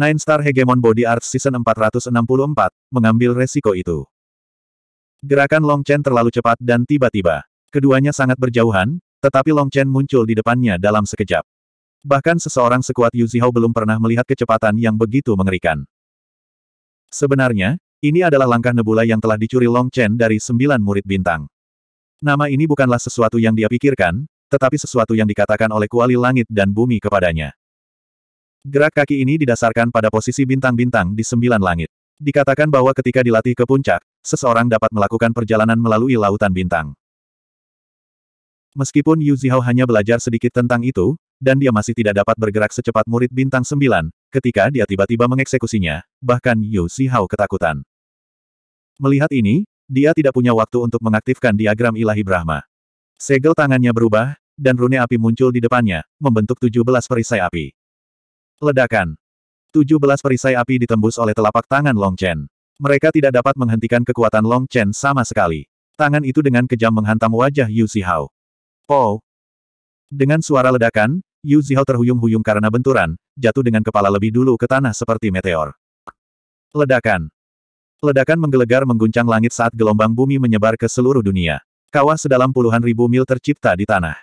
Nine Star Hegemon Body Arts Season 464, mengambil resiko itu. Gerakan Long Chen terlalu cepat dan tiba-tiba. Keduanya sangat berjauhan, tetapi Long Chen muncul di depannya dalam sekejap. Bahkan seseorang sekuat Yu Zihao belum pernah melihat kecepatan yang begitu mengerikan. Sebenarnya, ini adalah langkah nebula yang telah dicuri Long Chen dari sembilan murid bintang. Nama ini bukanlah sesuatu yang dia pikirkan, tetapi sesuatu yang dikatakan oleh kuali langit dan bumi kepadanya. Gerak kaki ini didasarkan pada posisi bintang-bintang di sembilan langit. Dikatakan bahwa ketika dilatih ke puncak, seseorang dapat melakukan perjalanan melalui lautan bintang. Meskipun Yu Zihao hanya belajar sedikit tentang itu, dan dia masih tidak dapat bergerak secepat murid bintang sembilan, ketika dia tiba-tiba mengeksekusinya, bahkan Yu Zihao ketakutan. Melihat ini, dia tidak punya waktu untuk mengaktifkan diagram ilahi Brahma. Segel tangannya berubah, dan rune api muncul di depannya, membentuk 17 perisai api. Ledakan. 17 perisai api ditembus oleh telapak tangan Long Chen. Mereka tidak dapat menghentikan kekuatan Long Chen sama sekali. Tangan itu dengan kejam menghantam wajah Yu Zihao. Po. Dengan suara ledakan, Yu Zihao terhuyung-huyung karena benturan, jatuh dengan kepala lebih dulu ke tanah seperti meteor. Ledakan. Ledakan menggelegar mengguncang langit saat gelombang bumi menyebar ke seluruh dunia. Kawah sedalam puluhan ribu mil tercipta di tanah.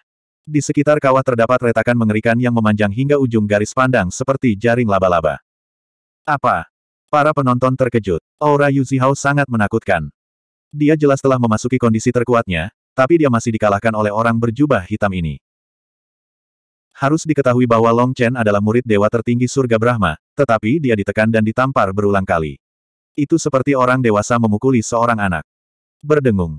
Di sekitar kawah terdapat retakan mengerikan yang memanjang hingga ujung garis pandang seperti jaring laba-laba. Apa? Para penonton terkejut. Aura Yu Zihao sangat menakutkan. Dia jelas telah memasuki kondisi terkuatnya, tapi dia masih dikalahkan oleh orang berjubah hitam ini. Harus diketahui bahwa Long Chen adalah murid dewa tertinggi surga Brahma, tetapi dia ditekan dan ditampar berulang kali. Itu seperti orang dewasa memukuli seorang anak. Berdengung.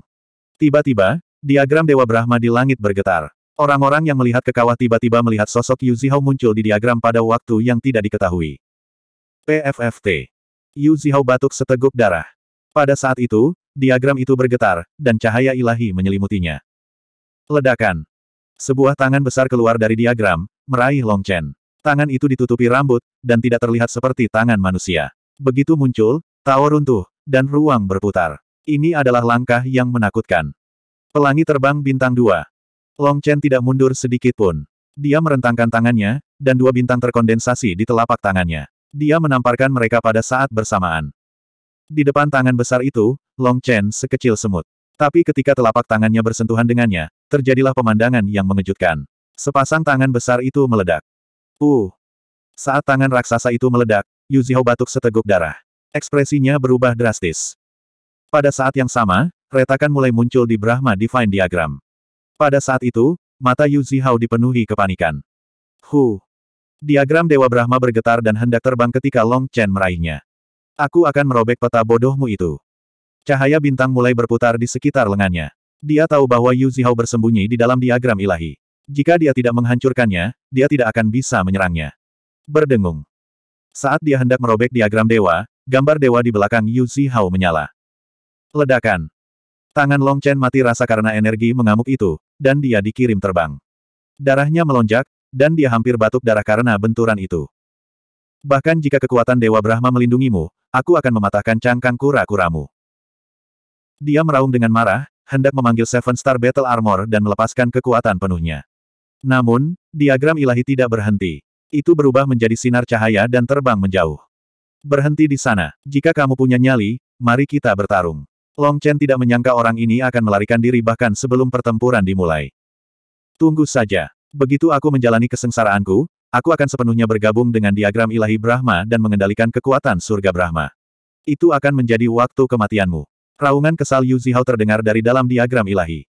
Tiba-tiba, diagram dewa Brahma di langit bergetar. Orang-orang yang melihat ke kawah tiba-tiba melihat sosok Yu Zihao muncul di diagram pada waktu yang tidak diketahui. PFFT. Yu Zihao batuk seteguk darah. Pada saat itu, diagram itu bergetar, dan cahaya ilahi menyelimutinya. Ledakan. Sebuah tangan besar keluar dari diagram, meraih Long Chen. Tangan itu ditutupi rambut, dan tidak terlihat seperti tangan manusia. Begitu muncul, tawa runtuh, dan ruang berputar. Ini adalah langkah yang menakutkan. Pelangi terbang bintang dua. Long Chen tidak mundur sedikit pun. Dia merentangkan tangannya, dan dua bintang terkondensasi di telapak tangannya. Dia menamparkan mereka pada saat bersamaan. Di depan tangan besar itu, Long Chen sekecil semut. Tapi ketika telapak tangannya bersentuhan dengannya, terjadilah pemandangan yang mengejutkan. Sepasang tangan besar itu meledak. Uh! Saat tangan raksasa itu meledak, Yu Zihao batuk seteguk darah. Ekspresinya berubah drastis. Pada saat yang sama, retakan mulai muncul di Brahma Divine Diagram. Pada saat itu, mata Yu Zihao dipenuhi kepanikan. Hu! Diagram Dewa Brahma bergetar dan hendak terbang ketika Long Chen meraihnya. Aku akan merobek peta bodohmu itu. Cahaya bintang mulai berputar di sekitar lengannya. Dia tahu bahwa Yu Zihao bersembunyi di dalam diagram ilahi. Jika dia tidak menghancurkannya, dia tidak akan bisa menyerangnya. Berdengung. Saat dia hendak merobek diagram dewa, gambar dewa di belakang Yu Zihao menyala. Ledakan. Tangan Long Chen mati rasa karena energi mengamuk itu, dan dia dikirim terbang. Darahnya melonjak, dan dia hampir batuk darah karena benturan itu. Bahkan jika kekuatan Dewa Brahma melindungimu, aku akan mematahkan cangkang kura-kuramu. Dia meraung dengan marah, hendak memanggil Seven Star Battle Armor dan melepaskan kekuatan penuhnya. Namun, diagram ilahi tidak berhenti. Itu berubah menjadi sinar cahaya dan terbang menjauh. Berhenti di sana. Jika kamu punya nyali, mari kita bertarung. Long Chen tidak menyangka orang ini akan melarikan diri bahkan sebelum pertempuran dimulai. Tunggu saja. Begitu aku menjalani kesengsaraanku, aku akan sepenuhnya bergabung dengan diagram ilahi Brahma dan mengendalikan kekuatan surga Brahma. Itu akan menjadi waktu kematianmu. Raungan kesal Yu Zihao terdengar dari dalam diagram ilahi.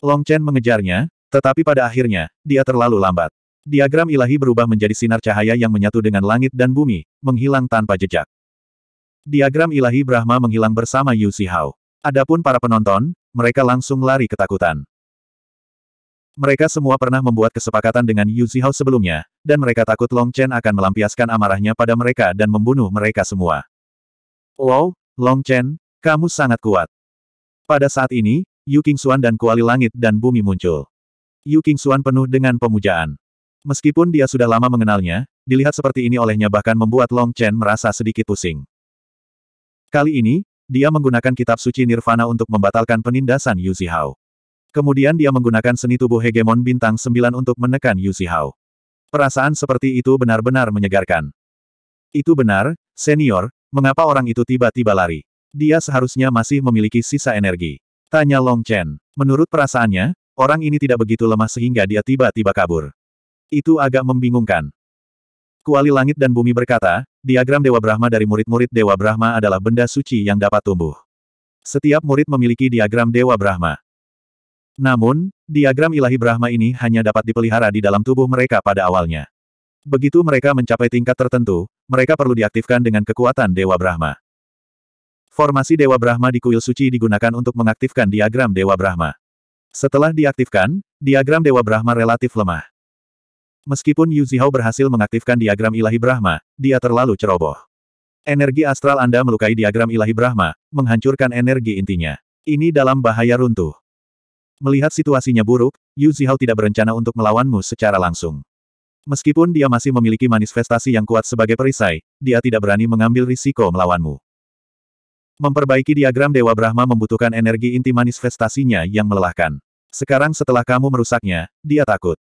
Long Chen mengejarnya, tetapi pada akhirnya, dia terlalu lambat. Diagram ilahi berubah menjadi sinar cahaya yang menyatu dengan langit dan bumi, menghilang tanpa jejak. Diagram ilahi Brahma menghilang bersama Yu Hao. Adapun para penonton, mereka langsung lari ketakutan. Mereka semua pernah membuat kesepakatan dengan Yu Zihao sebelumnya, dan mereka takut Long Chen akan melampiaskan amarahnya pada mereka dan membunuh mereka semua. Wow, Long Chen, kamu sangat kuat. Pada saat ini, Yu Xuan dan Kuali Langit dan Bumi muncul. Yu Xuan penuh dengan pemujaan. Meskipun dia sudah lama mengenalnya, dilihat seperti ini olehnya bahkan membuat Long Chen merasa sedikit pusing. Kali ini, dia menggunakan kitab suci Nirvana untuk membatalkan penindasan Yu Zihao. Kemudian dia menggunakan seni tubuh hegemon bintang 9 untuk menekan Yu Zihao. Perasaan seperti itu benar-benar menyegarkan. Itu benar, senior, mengapa orang itu tiba-tiba lari? Dia seharusnya masih memiliki sisa energi. Tanya Long Chen. Menurut perasaannya, orang ini tidak begitu lemah sehingga dia tiba-tiba kabur. Itu agak membingungkan. Kuali langit dan bumi berkata, diagram Dewa Brahma dari murid-murid Dewa Brahma adalah benda suci yang dapat tumbuh. Setiap murid memiliki diagram Dewa Brahma. Namun, diagram ilahi Brahma ini hanya dapat dipelihara di dalam tubuh mereka pada awalnya. Begitu mereka mencapai tingkat tertentu, mereka perlu diaktifkan dengan kekuatan Dewa Brahma. Formasi Dewa Brahma di kuil suci digunakan untuk mengaktifkan diagram Dewa Brahma. Setelah diaktifkan, diagram Dewa Brahma relatif lemah. Meskipun Yu Zihao berhasil mengaktifkan diagram ilahi Brahma, dia terlalu ceroboh. Energi astral Anda melukai diagram ilahi Brahma, menghancurkan energi intinya. Ini dalam bahaya runtuh. Melihat situasinya buruk, Yu Zihao tidak berencana untuk melawanmu secara langsung. Meskipun dia masih memiliki manifestasi yang kuat sebagai perisai, dia tidak berani mengambil risiko melawanmu. Memperbaiki diagram Dewa Brahma membutuhkan energi inti manifestasinya yang melelahkan. Sekarang setelah kamu merusaknya, dia takut.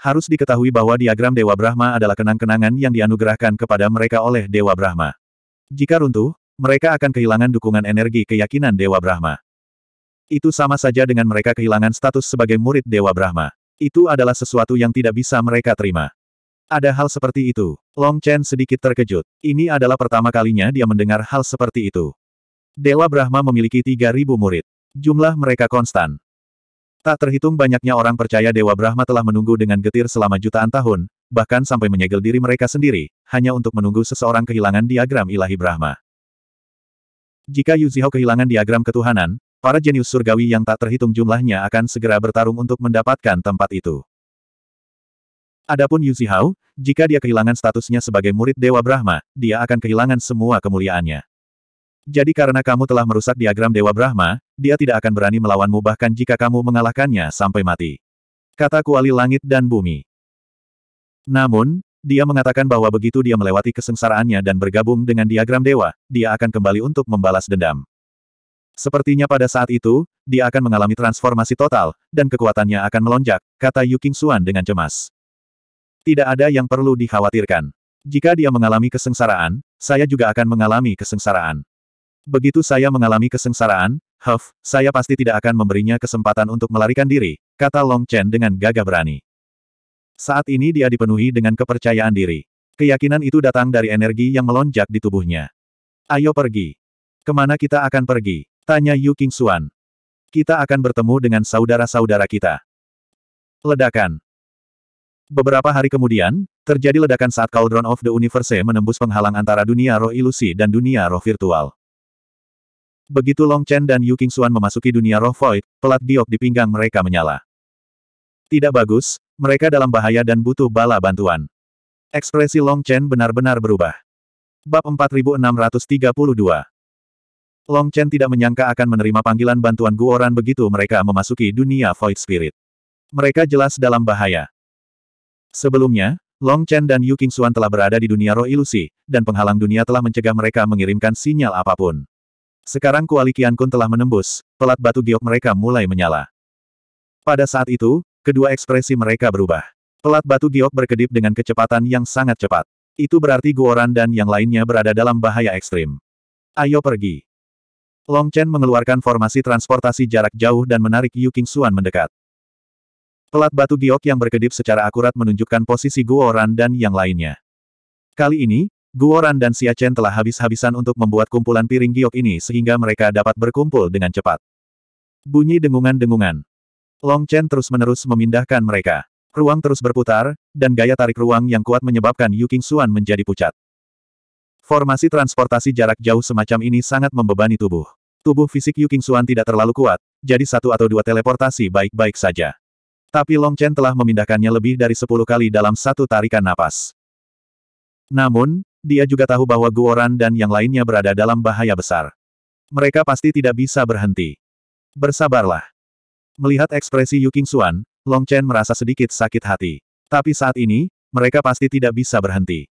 Harus diketahui bahwa diagram Dewa Brahma adalah kenang-kenangan yang dianugerahkan kepada mereka oleh Dewa Brahma. Jika runtuh, mereka akan kehilangan dukungan energi keyakinan Dewa Brahma. Itu sama saja dengan mereka kehilangan status sebagai murid Dewa Brahma. Itu adalah sesuatu yang tidak bisa mereka terima. Ada hal seperti itu. Long Chen sedikit terkejut. Ini adalah pertama kalinya dia mendengar hal seperti itu. Dewa Brahma memiliki 3.000 murid. Jumlah mereka konstan. Tak terhitung banyaknya orang percaya Dewa Brahma telah menunggu dengan getir selama jutaan tahun, bahkan sampai menyegel diri mereka sendiri, hanya untuk menunggu seseorang kehilangan diagram ilahi Brahma. Jika Yu kehilangan diagram ketuhanan, para jenius surgawi yang tak terhitung jumlahnya akan segera bertarung untuk mendapatkan tempat itu. Adapun Yu jika dia kehilangan statusnya sebagai murid Dewa Brahma, dia akan kehilangan semua kemuliaannya. Jadi karena kamu telah merusak diagram Dewa Brahma, dia tidak akan berani melawanmu bahkan jika kamu mengalahkannya sampai mati. Kata kuali langit dan bumi. Namun, dia mengatakan bahwa begitu dia melewati kesengsaraannya dan bergabung dengan diagram dewa, dia akan kembali untuk membalas dendam. Sepertinya pada saat itu, dia akan mengalami transformasi total, dan kekuatannya akan melonjak, kata Yu King Xuan dengan cemas. Tidak ada yang perlu dikhawatirkan. Jika dia mengalami kesengsaraan, saya juga akan mengalami kesengsaraan. Begitu saya mengalami kesengsaraan, Huff, saya pasti tidak akan memberinya kesempatan untuk melarikan diri, kata Long Chen dengan gagah berani. Saat ini dia dipenuhi dengan kepercayaan diri. Keyakinan itu datang dari energi yang melonjak di tubuhnya. Ayo pergi. Kemana kita akan pergi? Tanya Yu King Xuan. Kita akan bertemu dengan saudara-saudara kita. Ledakan. Beberapa hari kemudian, terjadi ledakan saat Cauldron of the Universe menembus penghalang antara dunia roh ilusi dan dunia roh virtual. Begitu Long Chen dan Yu Qingxuan memasuki dunia roh void, pelat giok di pinggang mereka menyala. Tidak bagus, mereka dalam bahaya dan butuh bala bantuan. Ekspresi Long Chen benar-benar berubah. Bab 4632 Long Chen tidak menyangka akan menerima panggilan bantuan Guoran begitu mereka memasuki dunia Void Spirit. Mereka jelas dalam bahaya. Sebelumnya, Long Chen dan Yu Qingxuan telah berada di dunia roh ilusi, dan penghalang dunia telah mencegah mereka mengirimkan sinyal apapun. Sekarang kuali Kian kun telah menembus, pelat batu giok mereka mulai menyala. Pada saat itu, kedua ekspresi mereka berubah. Pelat batu giok berkedip dengan kecepatan yang sangat cepat. Itu berarti Guoran dan yang lainnya berada dalam bahaya ekstrim. Ayo pergi. Long Chen mengeluarkan formasi transportasi jarak jauh dan menarik Yu King Xuan mendekat. Pelat batu giok yang berkedip secara akurat menunjukkan posisi Guoran dan yang lainnya. Kali ini, Guoran dan Xia Chen telah habis-habisan untuk membuat kumpulan piring giok ini sehingga mereka dapat berkumpul dengan cepat. Bunyi dengungan-dengungan. Long Chen terus-menerus memindahkan mereka. Ruang terus berputar, dan gaya tarik ruang yang kuat menyebabkan Yu King Xuan menjadi pucat. Formasi transportasi jarak jauh semacam ini sangat membebani tubuh. Tubuh fisik Yu King Xuan tidak terlalu kuat, jadi satu atau dua teleportasi baik-baik saja. Tapi Long Chen telah memindahkannya lebih dari sepuluh kali dalam satu tarikan napas. Namun, dia juga tahu bahwa Guoran dan yang lainnya berada dalam bahaya besar. Mereka pasti tidak bisa berhenti. Bersabarlah. Melihat ekspresi Yu Qing Xuan, Long Chen merasa sedikit sakit hati. Tapi saat ini, mereka pasti tidak bisa berhenti.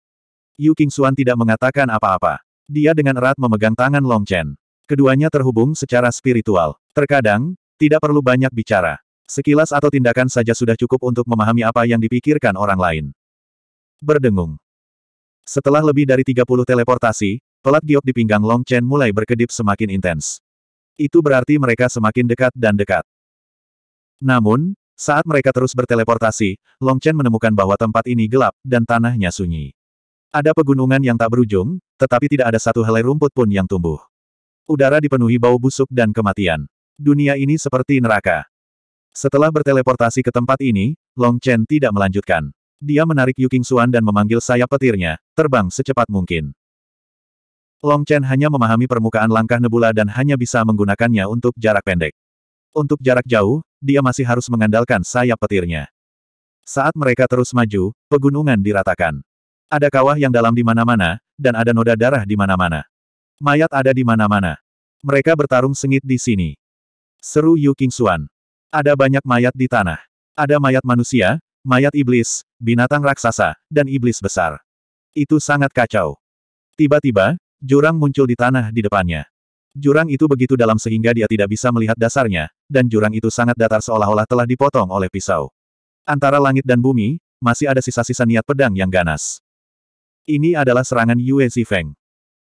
Yu Qing Xuan tidak mengatakan apa-apa. Dia dengan erat memegang tangan Long Chen. Keduanya terhubung secara spiritual. Terkadang, tidak perlu banyak bicara. Sekilas atau tindakan saja sudah cukup untuk memahami apa yang dipikirkan orang lain. Berdengung. Setelah lebih dari 30 teleportasi, pelat giok di pinggang Long Chen mulai berkedip semakin intens. Itu berarti mereka semakin dekat dan dekat. Namun, saat mereka terus berteleportasi, Long Chen menemukan bahwa tempat ini gelap, dan tanahnya sunyi. Ada pegunungan yang tak berujung, tetapi tidak ada satu helai rumput pun yang tumbuh. Udara dipenuhi bau busuk dan kematian. Dunia ini seperti neraka. Setelah berteleportasi ke tempat ini, Long Chen tidak melanjutkan. Dia menarik Yu Qingxuan dan memanggil sayap petirnya, terbang secepat mungkin. Long Chen hanya memahami permukaan langkah nebula dan hanya bisa menggunakannya untuk jarak pendek. Untuk jarak jauh, dia masih harus mengandalkan sayap petirnya. Saat mereka terus maju, pegunungan diratakan. Ada kawah yang dalam di mana-mana, dan ada noda darah di mana-mana. Mayat ada di mana-mana. Mereka bertarung sengit di sini. Seru Yu Qingxuan. Ada banyak mayat di tanah. Ada mayat manusia, mayat iblis, binatang raksasa, dan iblis besar. Itu sangat kacau. Tiba-tiba, jurang muncul di tanah di depannya. Jurang itu begitu dalam sehingga dia tidak bisa melihat dasarnya, dan jurang itu sangat datar seolah-olah telah dipotong oleh pisau. Antara langit dan bumi, masih ada sisa-sisa niat pedang yang ganas. Ini adalah serangan Yue Zifeng.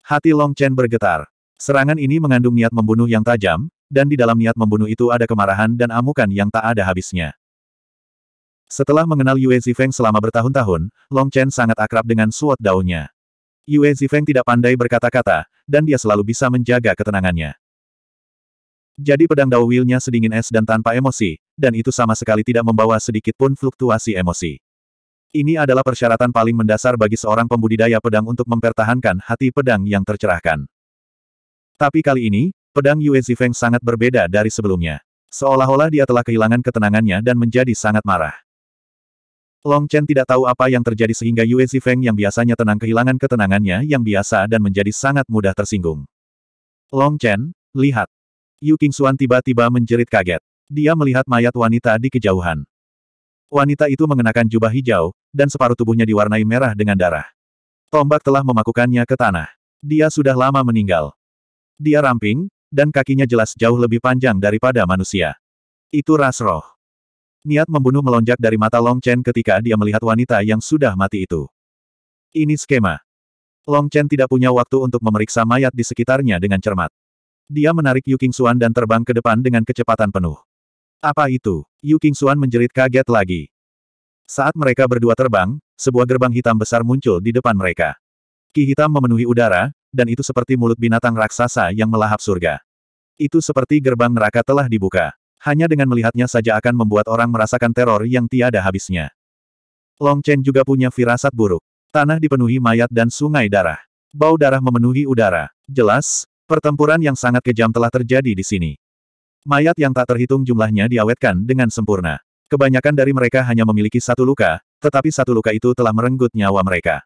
Hati Long Chen bergetar. Serangan ini mengandung niat membunuh yang tajam, dan di dalam niat membunuh itu ada kemarahan dan amukan yang tak ada habisnya. Setelah mengenal Yue Zifeng selama bertahun-tahun, Long Chen sangat akrab dengan suot daunnya. Yue Zifeng tidak pandai berkata-kata, dan dia selalu bisa menjaga ketenangannya. Jadi pedang Dao wilnya sedingin es dan tanpa emosi, dan itu sama sekali tidak membawa sedikit pun fluktuasi emosi. Ini adalah persyaratan paling mendasar bagi seorang pembudidaya pedang untuk mempertahankan hati pedang yang tercerahkan. Tapi kali ini, pedang Yue Zifeng sangat berbeda dari sebelumnya. Seolah-olah dia telah kehilangan ketenangannya dan menjadi sangat marah. Long Chen tidak tahu apa yang terjadi sehingga Yue Zifeng yang biasanya tenang kehilangan ketenangannya yang biasa dan menjadi sangat mudah tersinggung. Long Chen, lihat. Yu Xuan tiba-tiba menjerit kaget. Dia melihat mayat wanita di kejauhan. Wanita itu mengenakan jubah hijau, dan separuh tubuhnya diwarnai merah dengan darah. Tombak telah memakukannya ke tanah. Dia sudah lama meninggal. Dia ramping, dan kakinya jelas jauh lebih panjang daripada manusia. Itu ras roh. Niat membunuh melonjak dari mata Long Chen ketika dia melihat wanita yang sudah mati itu. Ini skema. Long Chen tidak punya waktu untuk memeriksa mayat di sekitarnya dengan cermat. Dia menarik Yu Xuan dan terbang ke depan dengan kecepatan penuh. Apa itu? Yu Xuan menjerit kaget lagi. Saat mereka berdua terbang, sebuah gerbang hitam besar muncul di depan mereka. Ki hitam memenuhi udara, dan itu seperti mulut binatang raksasa yang melahap surga. Itu seperti gerbang neraka telah dibuka. Hanya dengan melihatnya saja akan membuat orang merasakan teror yang tiada habisnya. Long Chen juga punya firasat buruk. Tanah dipenuhi mayat dan sungai darah. Bau darah memenuhi udara. Jelas, pertempuran yang sangat kejam telah terjadi di sini. Mayat yang tak terhitung jumlahnya diawetkan dengan sempurna. Kebanyakan dari mereka hanya memiliki satu luka, tetapi satu luka itu telah merenggut nyawa mereka.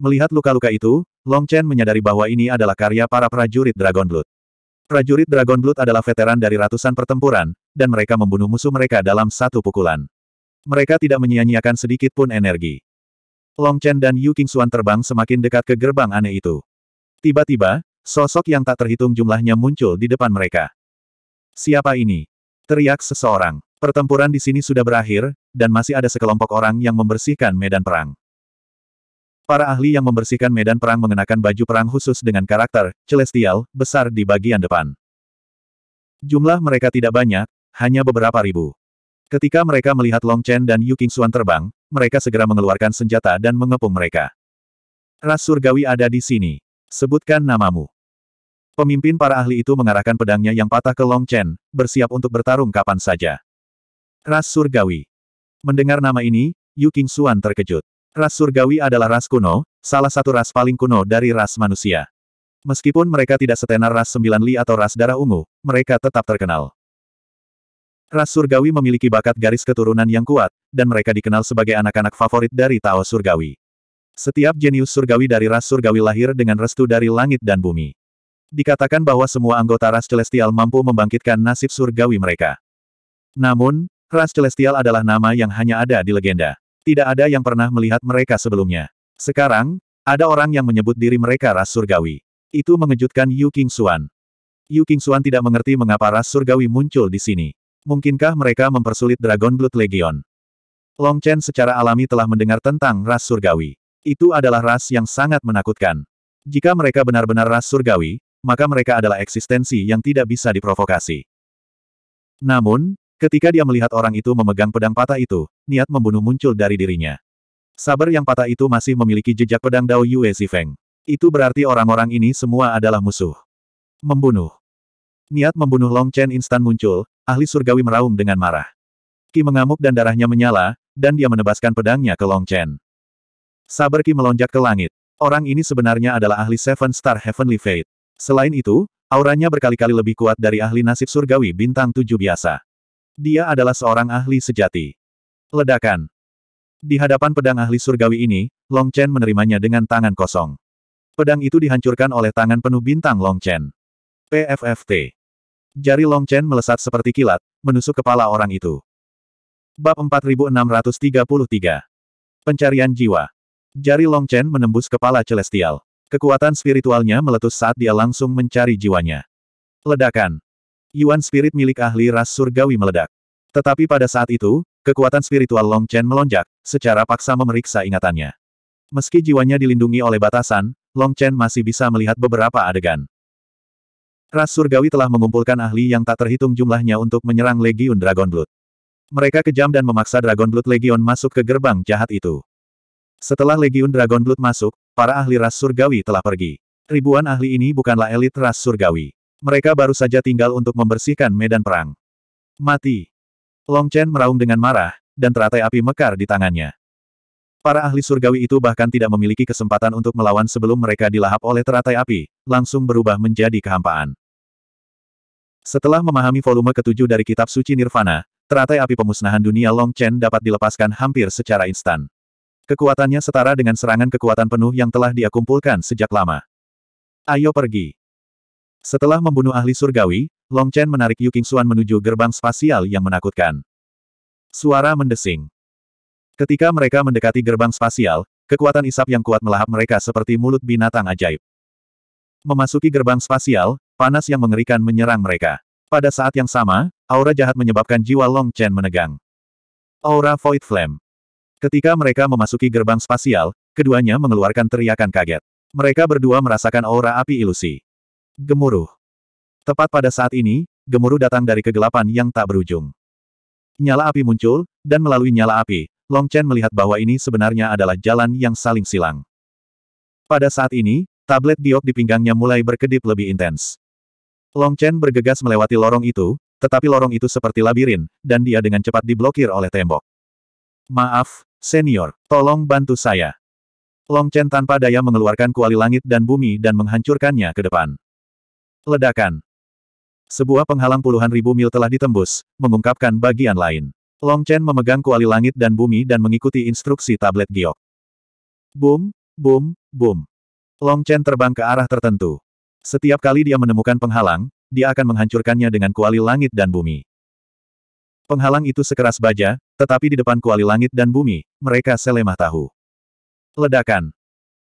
Melihat luka-luka itu, Long Chen menyadari bahwa ini adalah karya para prajurit Dragon Blood. Prajurit Dragon Blood adalah veteran dari ratusan pertempuran, dan mereka membunuh musuh mereka dalam satu pukulan. Mereka tidak menyia-nyiakan sedikit pun energi. Long Chen dan Yu King Xuan terbang semakin dekat ke gerbang aneh itu. Tiba-tiba, sosok yang tak terhitung jumlahnya muncul di depan mereka. Siapa ini? Teriak seseorang. Pertempuran di sini sudah berakhir, dan masih ada sekelompok orang yang membersihkan medan perang. Para ahli yang membersihkan medan perang mengenakan baju perang khusus dengan karakter, celestial, besar di bagian depan. Jumlah mereka tidak banyak, hanya beberapa ribu. Ketika mereka melihat Long Chen dan Yu Xuan terbang, mereka segera mengeluarkan senjata dan mengepung mereka. Ras surgawi ada di sini. Sebutkan namamu. Pemimpin para ahli itu mengarahkan pedangnya yang patah ke Long Chen, bersiap untuk bertarung kapan saja. Ras surgawi. Mendengar nama ini, Yu Xuan terkejut. Ras surgawi adalah ras kuno, salah satu ras paling kuno dari ras manusia. Meskipun mereka tidak setenar ras sembilan li atau ras darah ungu, mereka tetap terkenal. Ras surgawi memiliki bakat garis keturunan yang kuat, dan mereka dikenal sebagai anak-anak favorit dari Tao surgawi. Setiap jenius surgawi dari ras surgawi lahir dengan restu dari langit dan bumi. Dikatakan bahwa semua anggota ras celestial mampu membangkitkan nasib surgawi mereka. Namun, ras celestial adalah nama yang hanya ada di legenda. Tidak ada yang pernah melihat mereka sebelumnya. Sekarang, ada orang yang menyebut diri mereka ras surgawi. Itu mengejutkan Yu King Xuan. Yu King Xuan tidak mengerti mengapa ras surgawi muncul di sini. Mungkinkah mereka mempersulit Dragon Blood Legion? Long Chen secara alami telah mendengar tentang ras surgawi. Itu adalah ras yang sangat menakutkan. Jika mereka benar-benar ras surgawi, maka mereka adalah eksistensi yang tidak bisa diprovokasi. Namun, ketika dia melihat orang itu memegang pedang patah itu, niat membunuh muncul dari dirinya. Sabar yang patah itu masih memiliki jejak pedang Dao Yue Zifeng. Itu berarti orang-orang ini semua adalah musuh. Membunuh. Niat membunuh Long Chen instan muncul, ahli surgawi meraung dengan marah. Ki mengamuk dan darahnya menyala, dan dia menebaskan pedangnya ke Long Chen. Sabar Ki melonjak ke langit. Orang ini sebenarnya adalah ahli Seven Star Heavenly Fate. Selain itu, auranya berkali-kali lebih kuat dari ahli nasib surgawi bintang tujuh biasa. Dia adalah seorang ahli sejati. Ledakan. Di hadapan pedang ahli surgawi ini, Long Chen menerimanya dengan tangan kosong. Pedang itu dihancurkan oleh tangan penuh bintang Long Chen. PFFT. Jari Long Chen melesat seperti kilat, menusuk kepala orang itu. Bab 4633. Pencarian jiwa. Jari Long Chen menembus kepala celestial. Kekuatan spiritualnya meletus saat dia langsung mencari jiwanya. Ledakan. Yuan spirit milik ahli ras surgawi meledak. Tetapi pada saat itu, kekuatan spiritual Long Chen melonjak, secara paksa memeriksa ingatannya. Meski jiwanya dilindungi oleh batasan, Long Chen masih bisa melihat beberapa adegan. Ras Surgawi telah mengumpulkan ahli yang tak terhitung jumlahnya untuk menyerang Legiun Dragon Blood. Mereka kejam dan memaksa Dragon Blood Legion masuk ke gerbang jahat itu. Setelah Legiun Dragon Blood masuk, para ahli ras surgawi telah pergi. Ribuan ahli ini bukanlah elit ras surgawi. Mereka baru saja tinggal untuk membersihkan medan perang. Mati. Long Chen meraung dengan marah, dan teratai api mekar di tangannya. Para ahli surgawi itu bahkan tidak memiliki kesempatan untuk melawan sebelum mereka dilahap oleh teratai api, langsung berubah menjadi kehampaan. Setelah memahami volume ketujuh dari kitab suci Nirvana, teratai api pemusnahan dunia Long Chen dapat dilepaskan hampir secara instan. Kekuatannya setara dengan serangan kekuatan penuh yang telah dia kumpulkan sejak lama. Ayo pergi. Setelah membunuh ahli surgawi, Long Chen menarik Yu Qingxuan menuju gerbang spasial yang menakutkan. Suara mendesing. Ketika mereka mendekati gerbang spasial, kekuatan isap yang kuat melahap mereka seperti mulut binatang ajaib. Memasuki gerbang spasial, panas yang mengerikan menyerang mereka. Pada saat yang sama, aura jahat menyebabkan jiwa Long Chen menegang. Aura Void Flame. Ketika mereka memasuki gerbang spasial, keduanya mengeluarkan teriakan kaget. Mereka berdua merasakan aura api ilusi. Gemuruh. Tepat pada saat ini, gemuruh datang dari kegelapan yang tak berujung. Nyala api muncul, dan melalui nyala api, Long Chen melihat bahwa ini sebenarnya adalah jalan yang saling silang. Pada saat ini, tablet giok di pinggangnya mulai berkedip lebih intens. Long Chen bergegas melewati lorong itu, tetapi lorong itu seperti labirin, dan dia dengan cepat diblokir oleh tembok. Maaf, senior, tolong bantu saya. Long Chen tanpa daya mengeluarkan kuali langit dan bumi dan menghancurkannya ke depan. Ledakan, sebuah penghalang puluhan ribu mil telah ditembus, mengungkapkan bagian lain. Long Chen memegang kuali langit dan bumi dan mengikuti instruksi tablet giok. Boom, boom, boom. Long Chen terbang ke arah tertentu. Setiap kali dia menemukan penghalang, dia akan menghancurkannya dengan kuali langit dan bumi. Penghalang itu sekeras baja, tetapi di depan kuali langit dan bumi, mereka selemah tahu. Ledakan.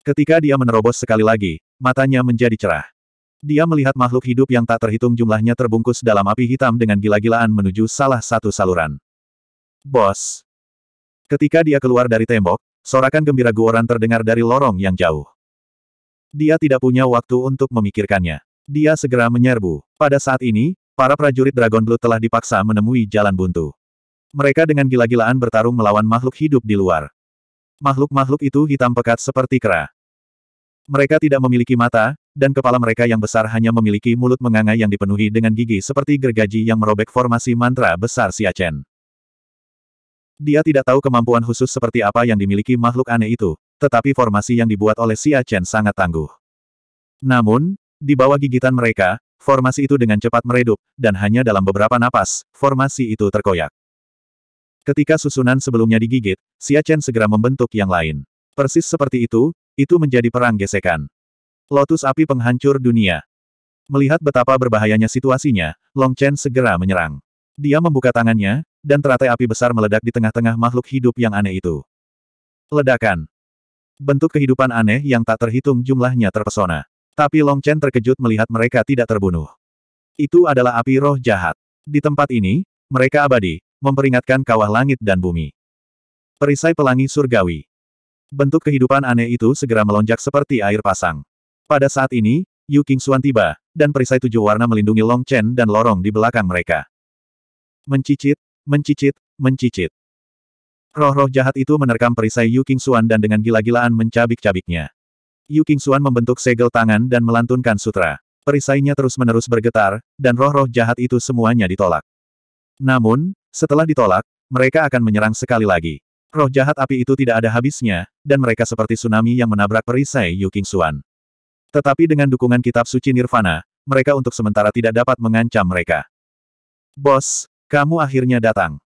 Ketika dia menerobos sekali lagi, matanya menjadi cerah. Dia melihat makhluk hidup yang tak terhitung jumlahnya terbungkus dalam api hitam dengan gila-gilaan menuju salah satu saluran. Bos. Ketika dia keluar dari tembok, sorakan gembira Guoran terdengar dari lorong yang jauh. Dia tidak punya waktu untuk memikirkannya. Dia segera menyerbu. Pada saat ini, para prajurit Dragon Blood telah dipaksa menemui jalan buntu. Mereka dengan gila-gilaan bertarung melawan makhluk hidup di luar. Makhluk-makhluk itu hitam pekat seperti kera. Mereka tidak memiliki mata, dan kepala mereka yang besar hanya memiliki mulut menganga yang dipenuhi dengan gigi seperti gergaji yang merobek formasi mantra besar Siachen. Dia tidak tahu kemampuan khusus seperti apa yang dimiliki makhluk aneh itu, tetapi formasi yang dibuat oleh Siachen sangat tangguh. Namun, di bawah gigitan mereka, formasi itu dengan cepat meredup, dan hanya dalam beberapa napas, formasi itu terkoyak. Ketika susunan sebelumnya digigit, Siachen segera membentuk yang lain. Persis seperti itu, itu menjadi perang gesekan. Lotus api penghancur dunia. Melihat betapa berbahayanya situasinya, Long Chen segera menyerang. Dia membuka tangannya, dan teratai api besar meledak di tengah-tengah makhluk hidup yang aneh itu. Ledakan. Bentuk kehidupan aneh yang tak terhitung jumlahnya terpesona. Tapi Long Chen terkejut melihat mereka tidak terbunuh. Itu adalah api roh jahat. Di tempat ini, mereka abadi, memperingatkan kawah langit dan bumi. Perisai pelangi surgawi. Bentuk kehidupan aneh itu segera melonjak seperti air pasang. Pada saat ini, Yu King Xuan tiba, dan perisai tujuh warna melindungi Long Chen dan lorong di belakang mereka. Mencicit, mencicit, mencicit. Roh-roh jahat itu menerkam perisai Yu King Xuan dan dengan gila-gilaan mencabik-cabiknya. Yu King Xuan membentuk segel tangan dan melantunkan sutra. Perisainya terus-menerus bergetar, dan roh-roh jahat itu semuanya ditolak. Namun, setelah ditolak, mereka akan menyerang sekali lagi. Roh jahat api itu tidak ada habisnya, dan mereka seperti tsunami yang menabrak perisai Yu King Xuan. Tetapi dengan dukungan kitab suci Nirvana, mereka untuk sementara tidak dapat mengancam mereka. Bos, kamu akhirnya datang.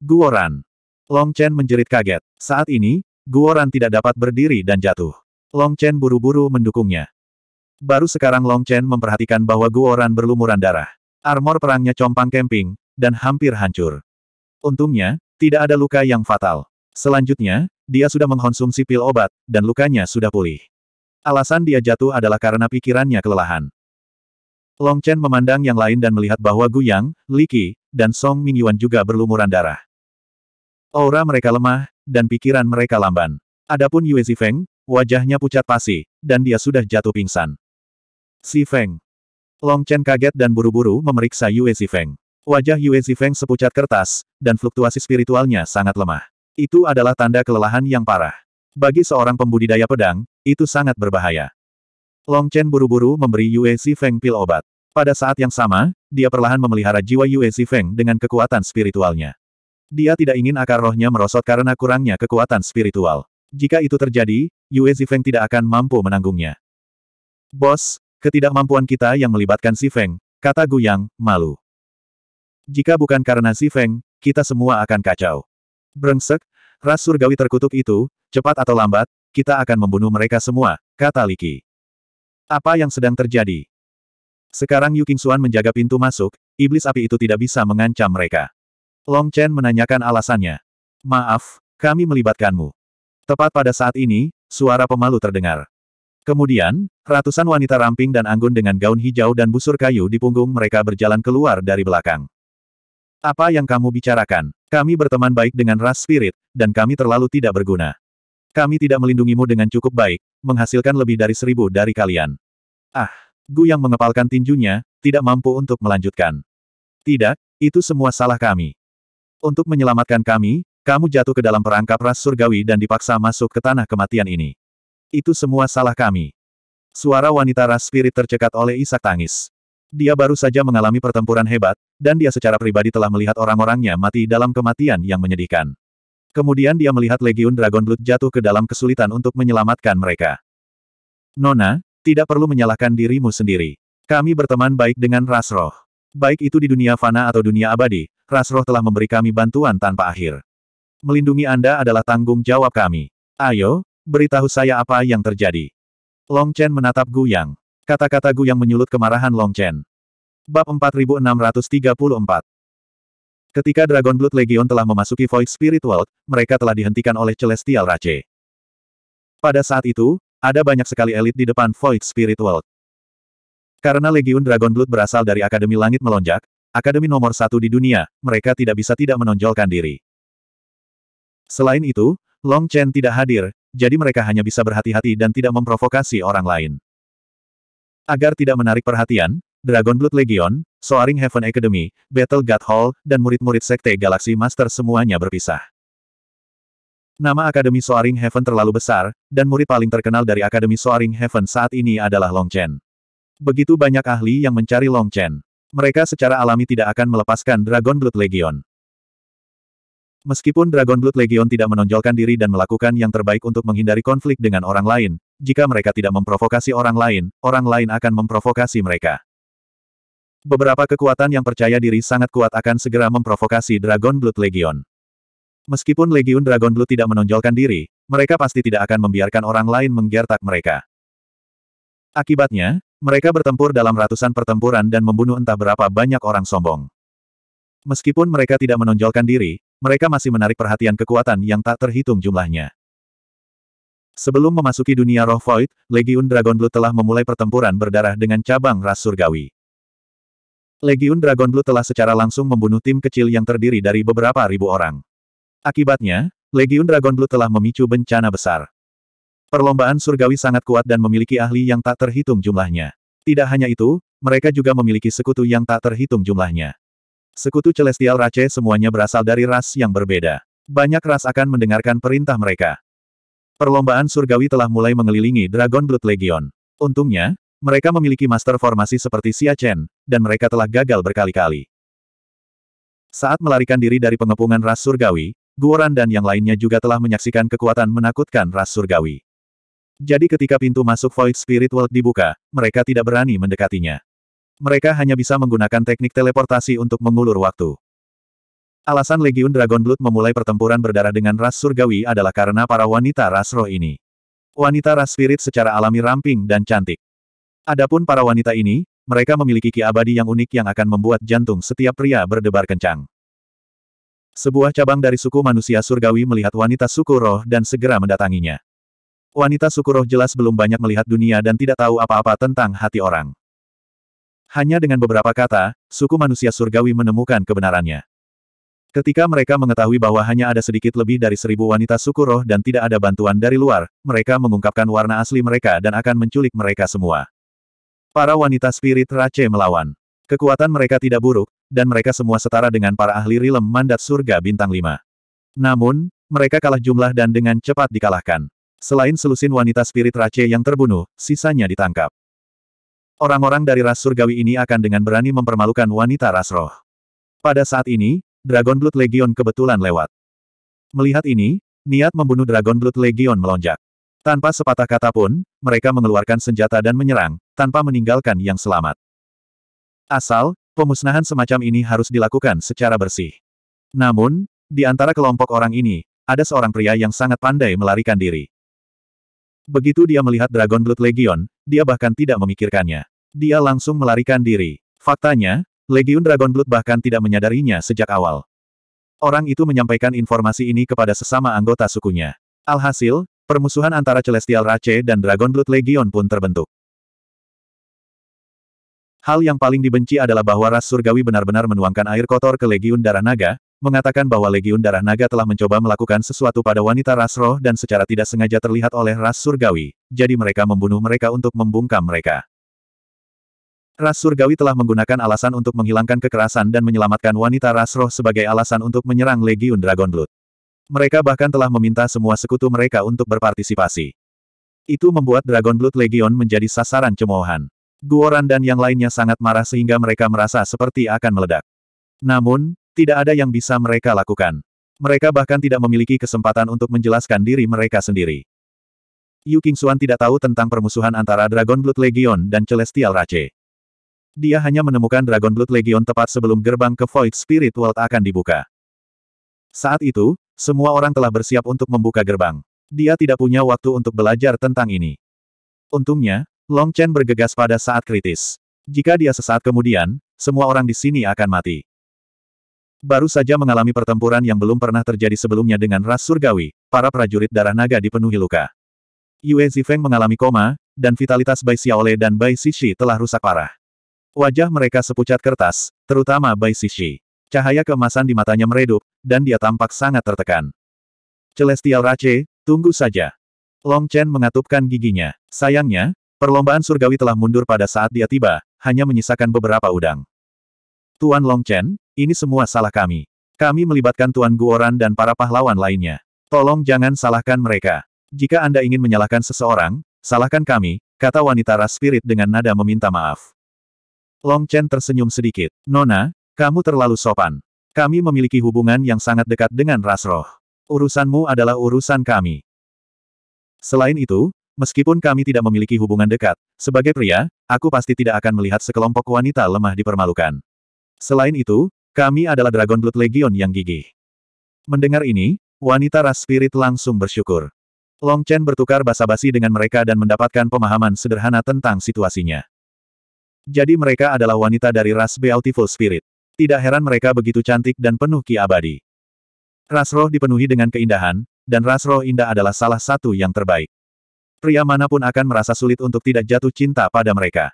Guoran. Long Chen menjerit kaget. Saat ini, Guoran tidak dapat berdiri dan jatuh. Long Chen buru-buru mendukungnya. Baru sekarang Long Chen memperhatikan bahwa Guoran berlumuran darah. Armor perangnya compang kemping, dan hampir hancur. Untungnya, tidak ada luka yang fatal. Selanjutnya, dia sudah mengkonsumsi pil obat, dan lukanya sudah pulih. Alasan dia jatuh adalah karena pikirannya kelelahan. Long Chen memandang yang lain dan melihat bahwa Gu Yang, Li Qi, dan Song Mingyuan juga berlumuran darah. Aura mereka lemah, dan pikiran mereka lamban. Adapun Yue Zifeng, wajahnya pucat pasi, dan dia sudah jatuh pingsan. Si Feng. Long Chen kaget dan buru-buru memeriksa Yue Zifeng. Wajah Yue Zifeng sepucat kertas, dan fluktuasi spiritualnya sangat lemah. Itu adalah tanda kelelahan yang parah. Bagi seorang pembudidaya pedang, itu sangat berbahaya. Long Chen buru-buru memberi Yue Feng pil obat. Pada saat yang sama, dia perlahan memelihara jiwa Yue Feng dengan kekuatan spiritualnya. Dia tidak ingin akar rohnya merosot karena kurangnya kekuatan spiritual. Jika itu terjadi, Yue Feng tidak akan mampu menanggungnya. Bos, ketidakmampuan kita yang melibatkan Si Feng, kata Yang, malu. Jika bukan karena Si Feng, kita semua akan kacau. Brengsek, Ras surgawi terkutuk itu, cepat atau lambat, kita akan membunuh mereka semua, kata Liki. Apa yang sedang terjadi? Sekarang Yu Qingxuan menjaga pintu masuk, iblis api itu tidak bisa mengancam mereka. Long Chen menanyakan alasannya. Maaf, kami melibatkanmu. Tepat pada saat ini, suara pemalu terdengar. Kemudian, ratusan wanita ramping dan anggun dengan gaun hijau dan busur kayu di punggung mereka berjalan keluar dari belakang. Apa yang kamu bicarakan? Kami berteman baik dengan ras spirit, dan kami terlalu tidak berguna. Kami tidak melindungimu dengan cukup baik, menghasilkan lebih dari seribu dari kalian. Ah, Gu yang mengepalkan tinjunya, tidak mampu untuk melanjutkan. Tidak, itu semua salah kami. Untuk menyelamatkan kami, kamu jatuh ke dalam perangkap ras surgawi dan dipaksa masuk ke tanah kematian ini. Itu semua salah kami. Suara wanita ras spirit tercekat oleh isak tangis. Dia baru saja mengalami pertempuran hebat, dan dia secara pribadi telah melihat orang-orangnya mati dalam kematian yang menyedihkan. Kemudian dia melihat Legiun Dragon Blood jatuh ke dalam kesulitan untuk menyelamatkan mereka. Nona, tidak perlu menyalahkan dirimu sendiri. Kami berteman baik dengan Rasroh. Baik itu di dunia fana atau dunia abadi, Rasroh telah memberi kami bantuan tanpa akhir. Melindungi Anda adalah tanggung jawab kami. Ayo, beritahu saya apa yang terjadi. Long Chen menatap Gu Yang. Kata-kata Gu yang menyulut kemarahan Long Chen. Bab 4634 Ketika Dragon Blood Legion telah memasuki Void Spirit World, mereka telah dihentikan oleh Celestial Rache. Pada saat itu, ada banyak sekali elit di depan Void Spirit World. Karena Legion Dragon Blood berasal dari Akademi Langit Melonjak, Akademi nomor satu di dunia, mereka tidak bisa tidak menonjolkan diri. Selain itu, Long Chen tidak hadir, jadi mereka hanya bisa berhati-hati dan tidak memprovokasi orang lain. Agar tidak menarik perhatian, Dragon Blood Legion, Soaring Heaven Academy, Battle God Hall, dan murid-murid Sekte Galaxy Master semuanya berpisah. Nama Akademi Soaring Heaven terlalu besar, dan murid paling terkenal dari Akademi Soaring Heaven saat ini adalah Long Chen. Begitu banyak ahli yang mencari Long Chen. Mereka secara alami tidak akan melepaskan Dragon Blood Legion. Meskipun Dragon Blood Legion tidak menonjolkan diri dan melakukan yang terbaik untuk menghindari konflik dengan orang lain, jika mereka tidak memprovokasi orang lain, orang lain akan memprovokasi mereka. Beberapa kekuatan yang percaya diri sangat kuat akan segera memprovokasi Dragon Blood Legion. Meskipun Legion Dragon Blood tidak menonjolkan diri, mereka pasti tidak akan membiarkan orang lain menggertak mereka. Akibatnya, mereka bertempur dalam ratusan pertempuran dan membunuh entah berapa banyak orang sombong. Meskipun mereka tidak menonjolkan diri, mereka masih menarik perhatian kekuatan yang tak terhitung jumlahnya. Sebelum memasuki dunia roh void, Legiun Dragon Blue telah memulai pertempuran berdarah dengan cabang ras surgawi. Legiun Dragon Blue telah secara langsung membunuh tim kecil yang terdiri dari beberapa ribu orang. Akibatnya, Legiun Dragon Blue telah memicu bencana besar. Perlombaan surgawi sangat kuat dan memiliki ahli yang tak terhitung jumlahnya. Tidak hanya itu, mereka juga memiliki sekutu yang tak terhitung jumlahnya. Sekutu Celestial Race semuanya berasal dari ras yang berbeda. Banyak ras akan mendengarkan perintah mereka. Perlombaan surgawi telah mulai mengelilingi Dragon Blood Legion. Untungnya, mereka memiliki master formasi seperti Xia Chen, dan mereka telah gagal berkali-kali. Saat melarikan diri dari pengepungan ras surgawi, Guoran dan yang lainnya juga telah menyaksikan kekuatan menakutkan ras surgawi. Jadi ketika pintu masuk Void Spirit World dibuka, mereka tidak berani mendekatinya. Mereka hanya bisa menggunakan teknik teleportasi untuk mengulur waktu. Alasan Legiun Dragon Blood memulai pertempuran berdarah dengan ras surgawi adalah karena para wanita ras roh ini. Wanita ras spirit secara alami ramping dan cantik. Adapun para wanita ini, mereka memiliki ki abadi yang unik yang akan membuat jantung setiap pria berdebar kencang. Sebuah cabang dari suku manusia surgawi melihat wanita suku roh dan segera mendatanginya. Wanita suku roh jelas belum banyak melihat dunia dan tidak tahu apa-apa tentang hati orang. Hanya dengan beberapa kata, suku manusia surgawi menemukan kebenarannya. Ketika mereka mengetahui bahwa hanya ada sedikit lebih dari seribu wanita suku roh dan tidak ada bantuan dari luar, mereka mengungkapkan warna asli mereka dan akan menculik mereka semua. Para wanita spirit Rache melawan. Kekuatan mereka tidak buruk, dan mereka semua setara dengan para ahli rilem mandat surga bintang 5. Namun, mereka kalah jumlah dan dengan cepat dikalahkan. Selain selusin wanita spirit Rache yang terbunuh, sisanya ditangkap. Orang-orang dari ras surgawi ini akan dengan berani mempermalukan wanita ras roh. Pada saat ini, Dragon Blood Legion kebetulan lewat. Melihat ini, niat membunuh Dragon Blood Legion melonjak. Tanpa sepatah kata pun, mereka mengeluarkan senjata dan menyerang, tanpa meninggalkan yang selamat. Asal, pemusnahan semacam ini harus dilakukan secara bersih. Namun, di antara kelompok orang ini, ada seorang pria yang sangat pandai melarikan diri. Begitu dia melihat Dragon Blood Legion, dia bahkan tidak memikirkannya. Dia langsung melarikan diri. Faktanya, Legiun Dragon Blood bahkan tidak menyadarinya sejak awal. Orang itu menyampaikan informasi ini kepada sesama anggota sukunya. Alhasil, permusuhan antara Celestial Rache dan Dragon Blood Legion pun terbentuk. Hal yang paling dibenci adalah bahwa ras surgawi benar-benar menuangkan air kotor ke Legiun Darah Naga, mengatakan bahwa Legiun Darah Naga telah mencoba melakukan sesuatu pada wanita ras roh dan secara tidak sengaja terlihat oleh ras surgawi, jadi mereka membunuh mereka untuk membungkam mereka. Ras Surgawi telah menggunakan alasan untuk menghilangkan kekerasan dan menyelamatkan wanita Ras Roh sebagai alasan untuk menyerang Legiun Dragon Blood. Mereka bahkan telah meminta semua sekutu mereka untuk berpartisipasi. Itu membuat Dragon Blood Legion menjadi sasaran cemoohan. Guoran dan yang lainnya sangat marah sehingga mereka merasa seperti akan meledak. Namun, tidak ada yang bisa mereka lakukan. Mereka bahkan tidak memiliki kesempatan untuk menjelaskan diri mereka sendiri. Yu Qingxuan tidak tahu tentang permusuhan antara Dragon Blood Legion dan Celestial Rache. Dia hanya menemukan Dragon Blood Legion tepat sebelum gerbang ke Void Spirit World akan dibuka. Saat itu, semua orang telah bersiap untuk membuka gerbang. Dia tidak punya waktu untuk belajar tentang ini. Untungnya, Long Chen bergegas pada saat kritis. Jika dia sesaat kemudian, semua orang di sini akan mati. Baru saja mengalami pertempuran yang belum pernah terjadi sebelumnya dengan ras surgawi, para prajurit darah naga dipenuhi luka. Yue Zifeng mengalami koma, dan vitalitas Bai Xiaole dan Bai Xixi telah rusak parah. Wajah mereka sepucat kertas, terutama Bai Sishi. Cahaya keemasan di matanya meredup, dan dia tampak sangat tertekan. Celestial Rache, tunggu saja. Long Chen mengatupkan giginya. Sayangnya, perlombaan surgawi telah mundur pada saat dia tiba, hanya menyisakan beberapa udang. Tuan Long Chen, ini semua salah kami. Kami melibatkan Tuan Guoran dan para pahlawan lainnya. Tolong jangan salahkan mereka. Jika Anda ingin menyalahkan seseorang, salahkan kami, kata wanita ras spirit dengan nada meminta maaf. Long Chen tersenyum sedikit. Nona, kamu terlalu sopan. Kami memiliki hubungan yang sangat dekat dengan ras roh. Urusanmu adalah urusan kami. Selain itu, meskipun kami tidak memiliki hubungan dekat, sebagai pria, aku pasti tidak akan melihat sekelompok wanita lemah dipermalukan. Selain itu, kami adalah Dragon Blood Legion yang gigih. Mendengar ini, wanita ras spirit langsung bersyukur. Long Chen bertukar basa-basi dengan mereka dan mendapatkan pemahaman sederhana tentang situasinya. Jadi mereka adalah wanita dari ras Beautiful Spirit. Tidak heran mereka begitu cantik dan penuh ki abadi. Ras roh dipenuhi dengan keindahan, dan ras roh indah adalah salah satu yang terbaik. Pria manapun akan merasa sulit untuk tidak jatuh cinta pada mereka.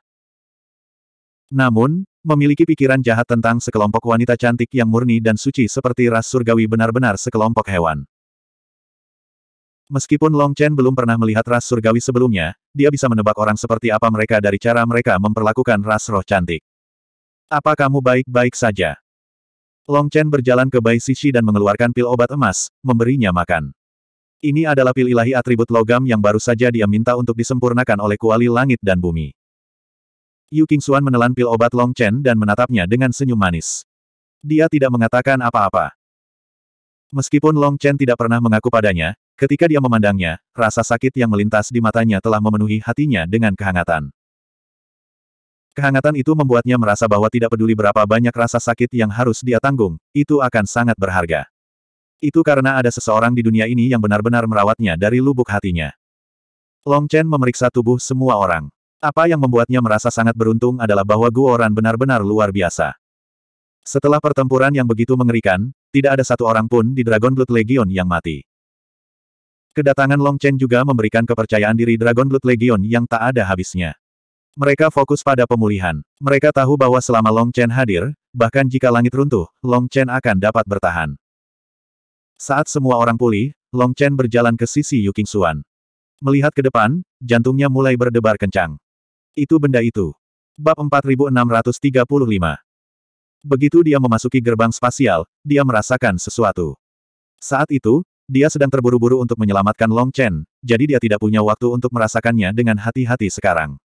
Namun, memiliki pikiran jahat tentang sekelompok wanita cantik yang murni dan suci seperti ras surgawi benar-benar sekelompok hewan. Meskipun Long Chen belum pernah melihat ras surgawi sebelumnya, dia bisa menebak orang seperti apa mereka dari cara mereka memperlakukan ras roh cantik. Apa kamu baik-baik saja? Long Chen berjalan ke Bai Sishi dan mengeluarkan pil obat emas, memberinya makan. Ini adalah pil ilahi atribut logam yang baru saja dia minta untuk disempurnakan oleh kuali langit dan bumi. Yu Qingxuan menelan pil obat Long Chen dan menatapnya dengan senyum manis. Dia tidak mengatakan apa-apa. Meskipun Long Chen tidak pernah mengaku padanya, Ketika dia memandangnya, rasa sakit yang melintas di matanya telah memenuhi hatinya dengan kehangatan. Kehangatan itu membuatnya merasa bahwa tidak peduli berapa banyak rasa sakit yang harus dia tanggung, itu akan sangat berharga. Itu karena ada seseorang di dunia ini yang benar-benar merawatnya dari lubuk hatinya. Long Chen memeriksa tubuh semua orang. Apa yang membuatnya merasa sangat beruntung adalah bahwa Guoran benar-benar luar biasa. Setelah pertempuran yang begitu mengerikan, tidak ada satu orang pun di Dragon Blood Legion yang mati. Kedatangan Long Chen juga memberikan kepercayaan diri Dragon Blood Legion yang tak ada habisnya. Mereka fokus pada pemulihan. Mereka tahu bahwa selama Long Chen hadir, bahkan jika langit runtuh, Long Chen akan dapat bertahan. Saat semua orang pulih, Long Chen berjalan ke sisi Yuking Xuan. Melihat ke depan, jantungnya mulai berdebar kencang. Itu benda itu. Bab 4635. Begitu dia memasuki gerbang spasial, dia merasakan sesuatu. Saat itu, dia sedang terburu-buru untuk menyelamatkan Long Chen, jadi dia tidak punya waktu untuk merasakannya dengan hati-hati sekarang.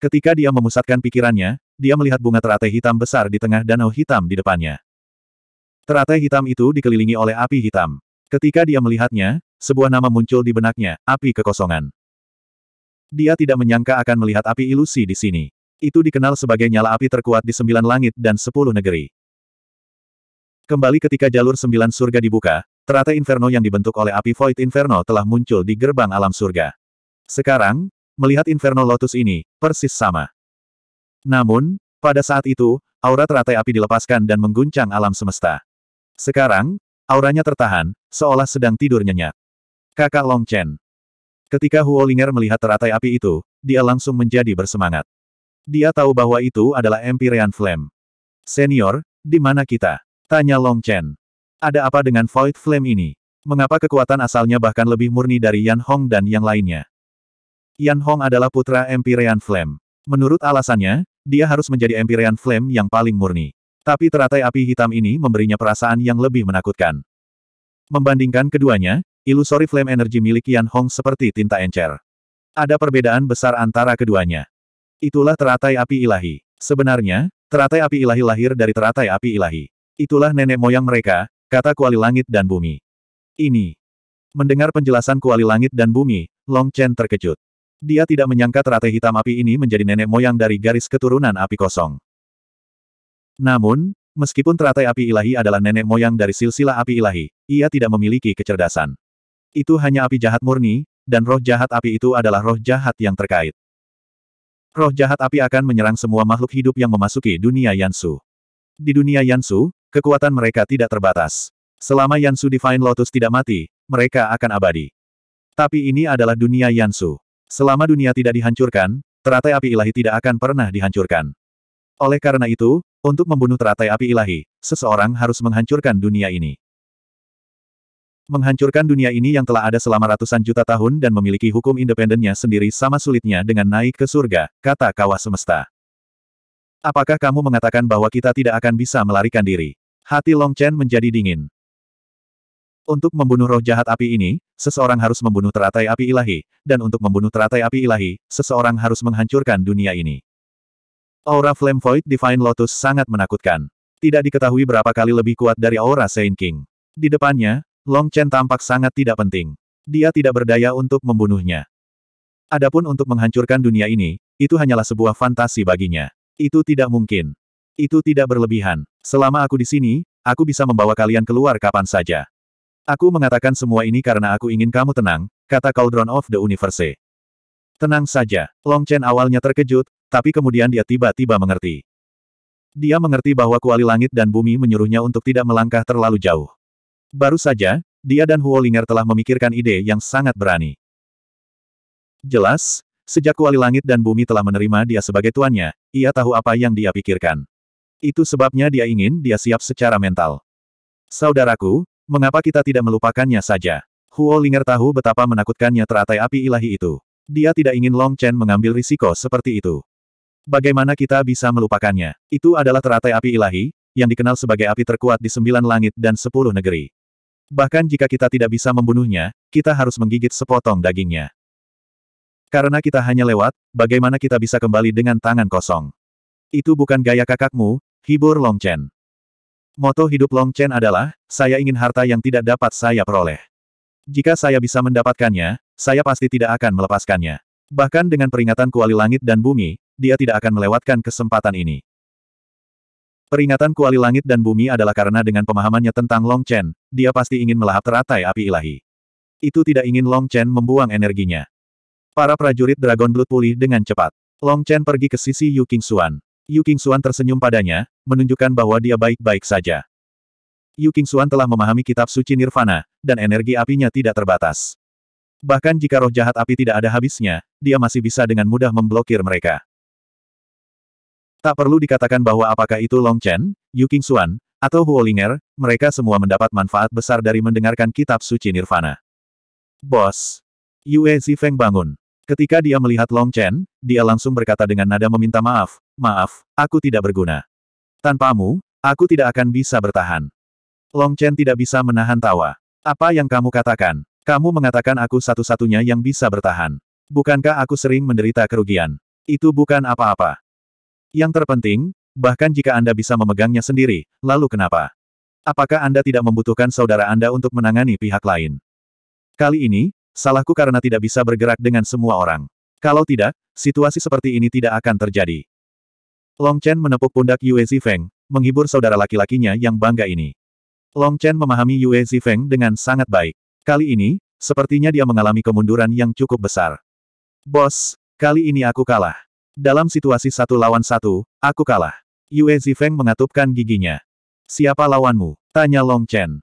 Ketika dia memusatkan pikirannya, dia melihat bunga teratai hitam besar di tengah danau hitam di depannya. Teratai hitam itu dikelilingi oleh api hitam. Ketika dia melihatnya, sebuah nama muncul di benaknya, api kekosongan. Dia tidak menyangka akan melihat api ilusi di sini. Itu dikenal sebagai nyala api terkuat di sembilan langit dan sepuluh negeri. Kembali ketika jalur sembilan surga dibuka, Teratai Inferno yang dibentuk oleh api Void Inferno telah muncul di gerbang alam surga. Sekarang, melihat Inferno Lotus ini, persis sama. Namun, pada saat itu, aura teratai api dilepaskan dan mengguncang alam semesta. Sekarang, auranya tertahan, seolah sedang tidur nyenyak. Kakak Long Chen. Ketika Huo Ling'er melihat teratai api itu, dia langsung menjadi bersemangat. Dia tahu bahwa itu adalah Empyrean Flame. Senior, di mana kita? Tanya Long Chen. Ada apa dengan Void Flame ini? Mengapa kekuatan asalnya bahkan lebih murni dari Yan Hong dan yang lainnya? Yan Hong adalah putra Empyrean Flame. Menurut alasannya, dia harus menjadi Empyrean Flame yang paling murni. Tapi teratai api hitam ini memberinya perasaan yang lebih menakutkan. Membandingkan keduanya, ilusori flame energi milik Yan Hong seperti tinta encer. Ada perbedaan besar antara keduanya. Itulah teratai api ilahi. Sebenarnya, teratai api ilahi lahir dari teratai api ilahi. Itulah nenek moyang mereka, kata kuali langit dan bumi. Ini. Mendengar penjelasan kuali langit dan bumi, Long Chen terkejut. Dia tidak menyangka teratai hitam api ini menjadi nenek moyang dari garis keturunan api kosong. Namun, meskipun teratai api ilahi adalah nenek moyang dari silsilah api ilahi, ia tidak memiliki kecerdasan. Itu hanya api jahat murni, dan roh jahat api itu adalah roh jahat yang terkait. Roh jahat api akan menyerang semua makhluk hidup yang memasuki dunia Yansu. Di dunia Yansu, Kekuatan mereka tidak terbatas. Selama Yansu Divine Lotus tidak mati, mereka akan abadi. Tapi ini adalah dunia Yansu. Selama dunia tidak dihancurkan, teratai api ilahi tidak akan pernah dihancurkan. Oleh karena itu, untuk membunuh teratai api ilahi, seseorang harus menghancurkan dunia ini. Menghancurkan dunia ini yang telah ada selama ratusan juta tahun dan memiliki hukum independennya sendiri sama sulitnya dengan naik ke surga, kata kawah semesta. Apakah kamu mengatakan bahwa kita tidak akan bisa melarikan diri? Hati Long Chen menjadi dingin. Untuk membunuh roh jahat api ini, seseorang harus membunuh teratai api ilahi, dan untuk membunuh teratai api ilahi, seseorang harus menghancurkan dunia ini. Aura Flame Void Divine Lotus sangat menakutkan. Tidak diketahui berapa kali lebih kuat dari aura Saint King. Di depannya, Long Chen tampak sangat tidak penting. Dia tidak berdaya untuk membunuhnya. Adapun untuk menghancurkan dunia ini, itu hanyalah sebuah fantasi baginya. Itu tidak mungkin. Itu tidak berlebihan. Selama aku di sini, aku bisa membawa kalian keluar kapan saja. Aku mengatakan semua ini karena aku ingin kamu tenang, kata Cauldron of the Universe. Tenang saja. Long Chen awalnya terkejut, tapi kemudian dia tiba-tiba mengerti. Dia mengerti bahwa kuali langit dan bumi menyuruhnya untuk tidak melangkah terlalu jauh. Baru saja, dia dan Huolinger telah memikirkan ide yang sangat berani. Jelas, sejak kuali langit dan bumi telah menerima dia sebagai tuannya, ia tahu apa yang dia pikirkan. Itu sebabnya dia ingin dia siap secara mental. Saudaraku, mengapa kita tidak melupakannya saja? Huo Linger tahu betapa menakutkannya teratai api ilahi itu. Dia tidak ingin Long Chen mengambil risiko seperti itu. Bagaimana kita bisa melupakannya? Itu adalah teratai api ilahi, yang dikenal sebagai api terkuat di sembilan langit dan sepuluh negeri. Bahkan jika kita tidak bisa membunuhnya, kita harus menggigit sepotong dagingnya. Karena kita hanya lewat, bagaimana kita bisa kembali dengan tangan kosong? Itu bukan gaya kakakmu, Hibur Long Chen. Moto hidup Long Chen adalah, saya ingin harta yang tidak dapat saya peroleh. Jika saya bisa mendapatkannya, saya pasti tidak akan melepaskannya. Bahkan dengan peringatan kuali langit dan bumi, dia tidak akan melewatkan kesempatan ini. Peringatan kuali langit dan bumi adalah karena dengan pemahamannya tentang Long Chen, dia pasti ingin melahap teratai api ilahi. Itu tidak ingin Long Chen membuang energinya. Para prajurit Dragon Blood pulih dengan cepat. Long Chen pergi ke sisi Yu King Xuan. Yu Xuan tersenyum padanya, menunjukkan bahwa dia baik-baik saja. Yu Xuan telah memahami kitab suci Nirvana, dan energi apinya tidak terbatas. Bahkan jika roh jahat api tidak ada habisnya, dia masih bisa dengan mudah memblokir mereka. Tak perlu dikatakan bahwa apakah itu Long Chen, Yu Xuan, atau Huolinger, mereka semua mendapat manfaat besar dari mendengarkan kitab suci Nirvana. Bos! Yue Zifeng bangun. Ketika dia melihat Long Chen, dia langsung berkata dengan nada meminta maaf, Maaf, aku tidak berguna. Tanpamu, aku tidak akan bisa bertahan. Long Chen tidak bisa menahan tawa. Apa yang kamu katakan? Kamu mengatakan aku satu-satunya yang bisa bertahan. Bukankah aku sering menderita kerugian? Itu bukan apa-apa. Yang terpenting, bahkan jika Anda bisa memegangnya sendiri, lalu kenapa? Apakah Anda tidak membutuhkan saudara Anda untuk menangani pihak lain? Kali ini, salahku karena tidak bisa bergerak dengan semua orang. Kalau tidak, situasi seperti ini tidak akan terjadi. Long Chen menepuk pundak Yue Zifeng, menghibur saudara laki-lakinya yang bangga ini. Long Chen memahami Yue Zifeng dengan sangat baik. Kali ini, sepertinya dia mengalami kemunduran yang cukup besar. Bos, kali ini aku kalah. Dalam situasi satu lawan satu, aku kalah. Yue Zifeng mengatupkan giginya. Siapa lawanmu? Tanya Long Chen.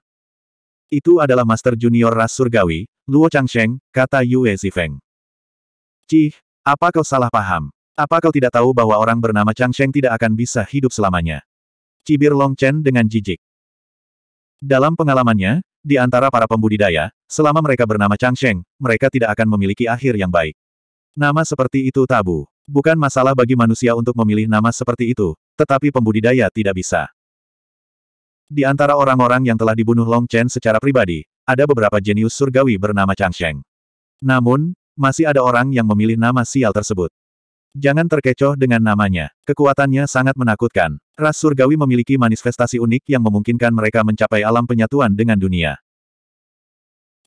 Itu adalah Master Junior Ras Surgawi, Luo Changsheng, kata Yue Zifeng. Cih, apa kau salah paham? Apa kau tidak tahu bahwa orang bernama Chang Sheng tidak akan bisa hidup selamanya? Cibir Long Chen dengan jijik. Dalam pengalamannya, di antara para pembudidaya, selama mereka bernama Chang Sheng, mereka tidak akan memiliki akhir yang baik. Nama seperti itu tabu. Bukan masalah bagi manusia untuk memilih nama seperti itu, tetapi pembudidaya tidak bisa. Di antara orang-orang yang telah dibunuh Long Chen secara pribadi, ada beberapa jenius surgawi bernama Chang Sheng. Namun, masih ada orang yang memilih nama sial tersebut. Jangan terkecoh dengan namanya. Kekuatannya sangat menakutkan. Ras surgawi memiliki manifestasi unik yang memungkinkan mereka mencapai alam penyatuan dengan dunia.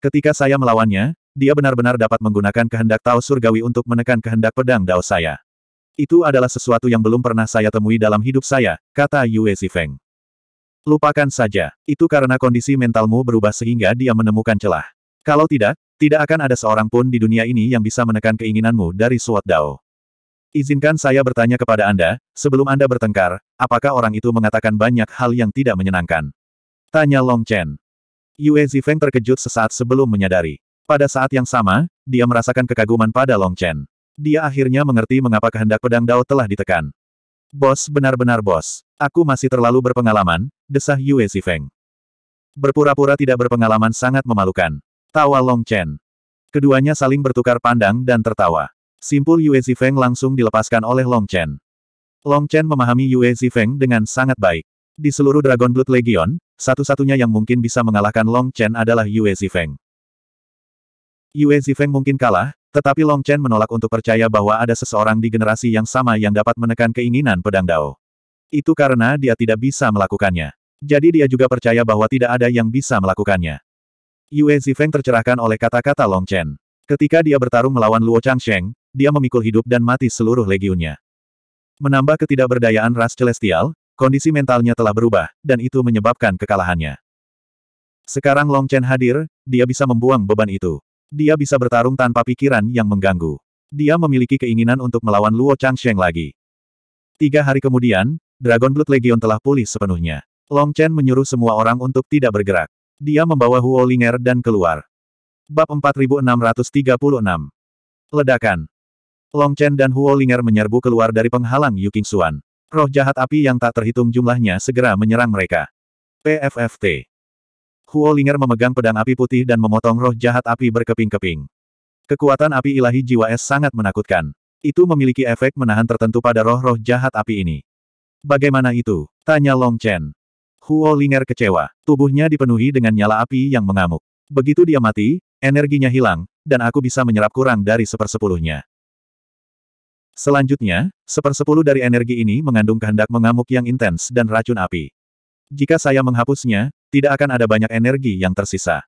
Ketika saya melawannya, dia benar-benar dapat menggunakan kehendak Tao surgawi untuk menekan kehendak pedang Dao saya. Itu adalah sesuatu yang belum pernah saya temui dalam hidup saya, kata Yue Zifeng. Lupakan saja. Itu karena kondisi mentalmu berubah sehingga dia menemukan celah. Kalau tidak, tidak akan ada seorang pun di dunia ini yang bisa menekan keinginanmu dari Suat Dao. Izinkan saya bertanya kepada Anda, sebelum Anda bertengkar, apakah orang itu mengatakan banyak hal yang tidak menyenangkan? Tanya Long Chen. Yue Zifeng terkejut sesaat sebelum menyadari. Pada saat yang sama, dia merasakan kekaguman pada Long Chen. Dia akhirnya mengerti mengapa kehendak pedang Dao telah ditekan. Bos benar-benar bos. Aku masih terlalu berpengalaman, desah Yue Zifeng. Berpura-pura tidak berpengalaman sangat memalukan. Tawa Long Chen. Keduanya saling bertukar pandang dan tertawa. Simpul Yue Zifeng langsung dilepaskan oleh Long Chen. Long Chen memahami Yue Zifeng dengan sangat baik. Di seluruh Dragon Blood Legion, satu-satunya yang mungkin bisa mengalahkan Long Chen adalah Yue Zifeng. Yue Zifeng mungkin kalah, tetapi Long Chen menolak untuk percaya bahwa ada seseorang di generasi yang sama yang dapat menekan keinginan pedang Dao. Itu karena dia tidak bisa melakukannya. Jadi dia juga percaya bahwa tidak ada yang bisa melakukannya. Yue Zifeng tercerahkan oleh kata-kata Long Chen. Ketika dia bertarung melawan Luo Changsheng, dia memikul hidup dan mati seluruh legiunnya. Menambah ketidakberdayaan ras celestial, kondisi mentalnya telah berubah, dan itu menyebabkan kekalahannya. Sekarang Long Chen hadir, dia bisa membuang beban itu. Dia bisa bertarung tanpa pikiran yang mengganggu. Dia memiliki keinginan untuk melawan Luo Changsheng lagi. Tiga hari kemudian, Dragon Blood Legion telah pulih sepenuhnya. Long Chen menyuruh semua orang untuk tidak bergerak. Dia membawa Huo Linger dan keluar. Bab 4636 Ledakan Long Chen dan Huo Linger menyerbu keluar dari penghalang Yu King Xuan. Roh jahat api yang tak terhitung jumlahnya segera menyerang mereka. PFFT. Huo Linger memegang pedang api putih dan memotong roh jahat api berkeping-keping. Kekuatan api ilahi jiwa es sangat menakutkan. Itu memiliki efek menahan tertentu pada roh-roh jahat api ini. Bagaimana itu? Tanya Long Chen. Huo Linger kecewa. Tubuhnya dipenuhi dengan nyala api yang mengamuk. Begitu dia mati, energinya hilang, dan aku bisa menyerap kurang dari sepersepuluhnya. Selanjutnya, sepersepuluh dari energi ini mengandung kehendak mengamuk yang intens dan racun api. Jika saya menghapusnya, tidak akan ada banyak energi yang tersisa.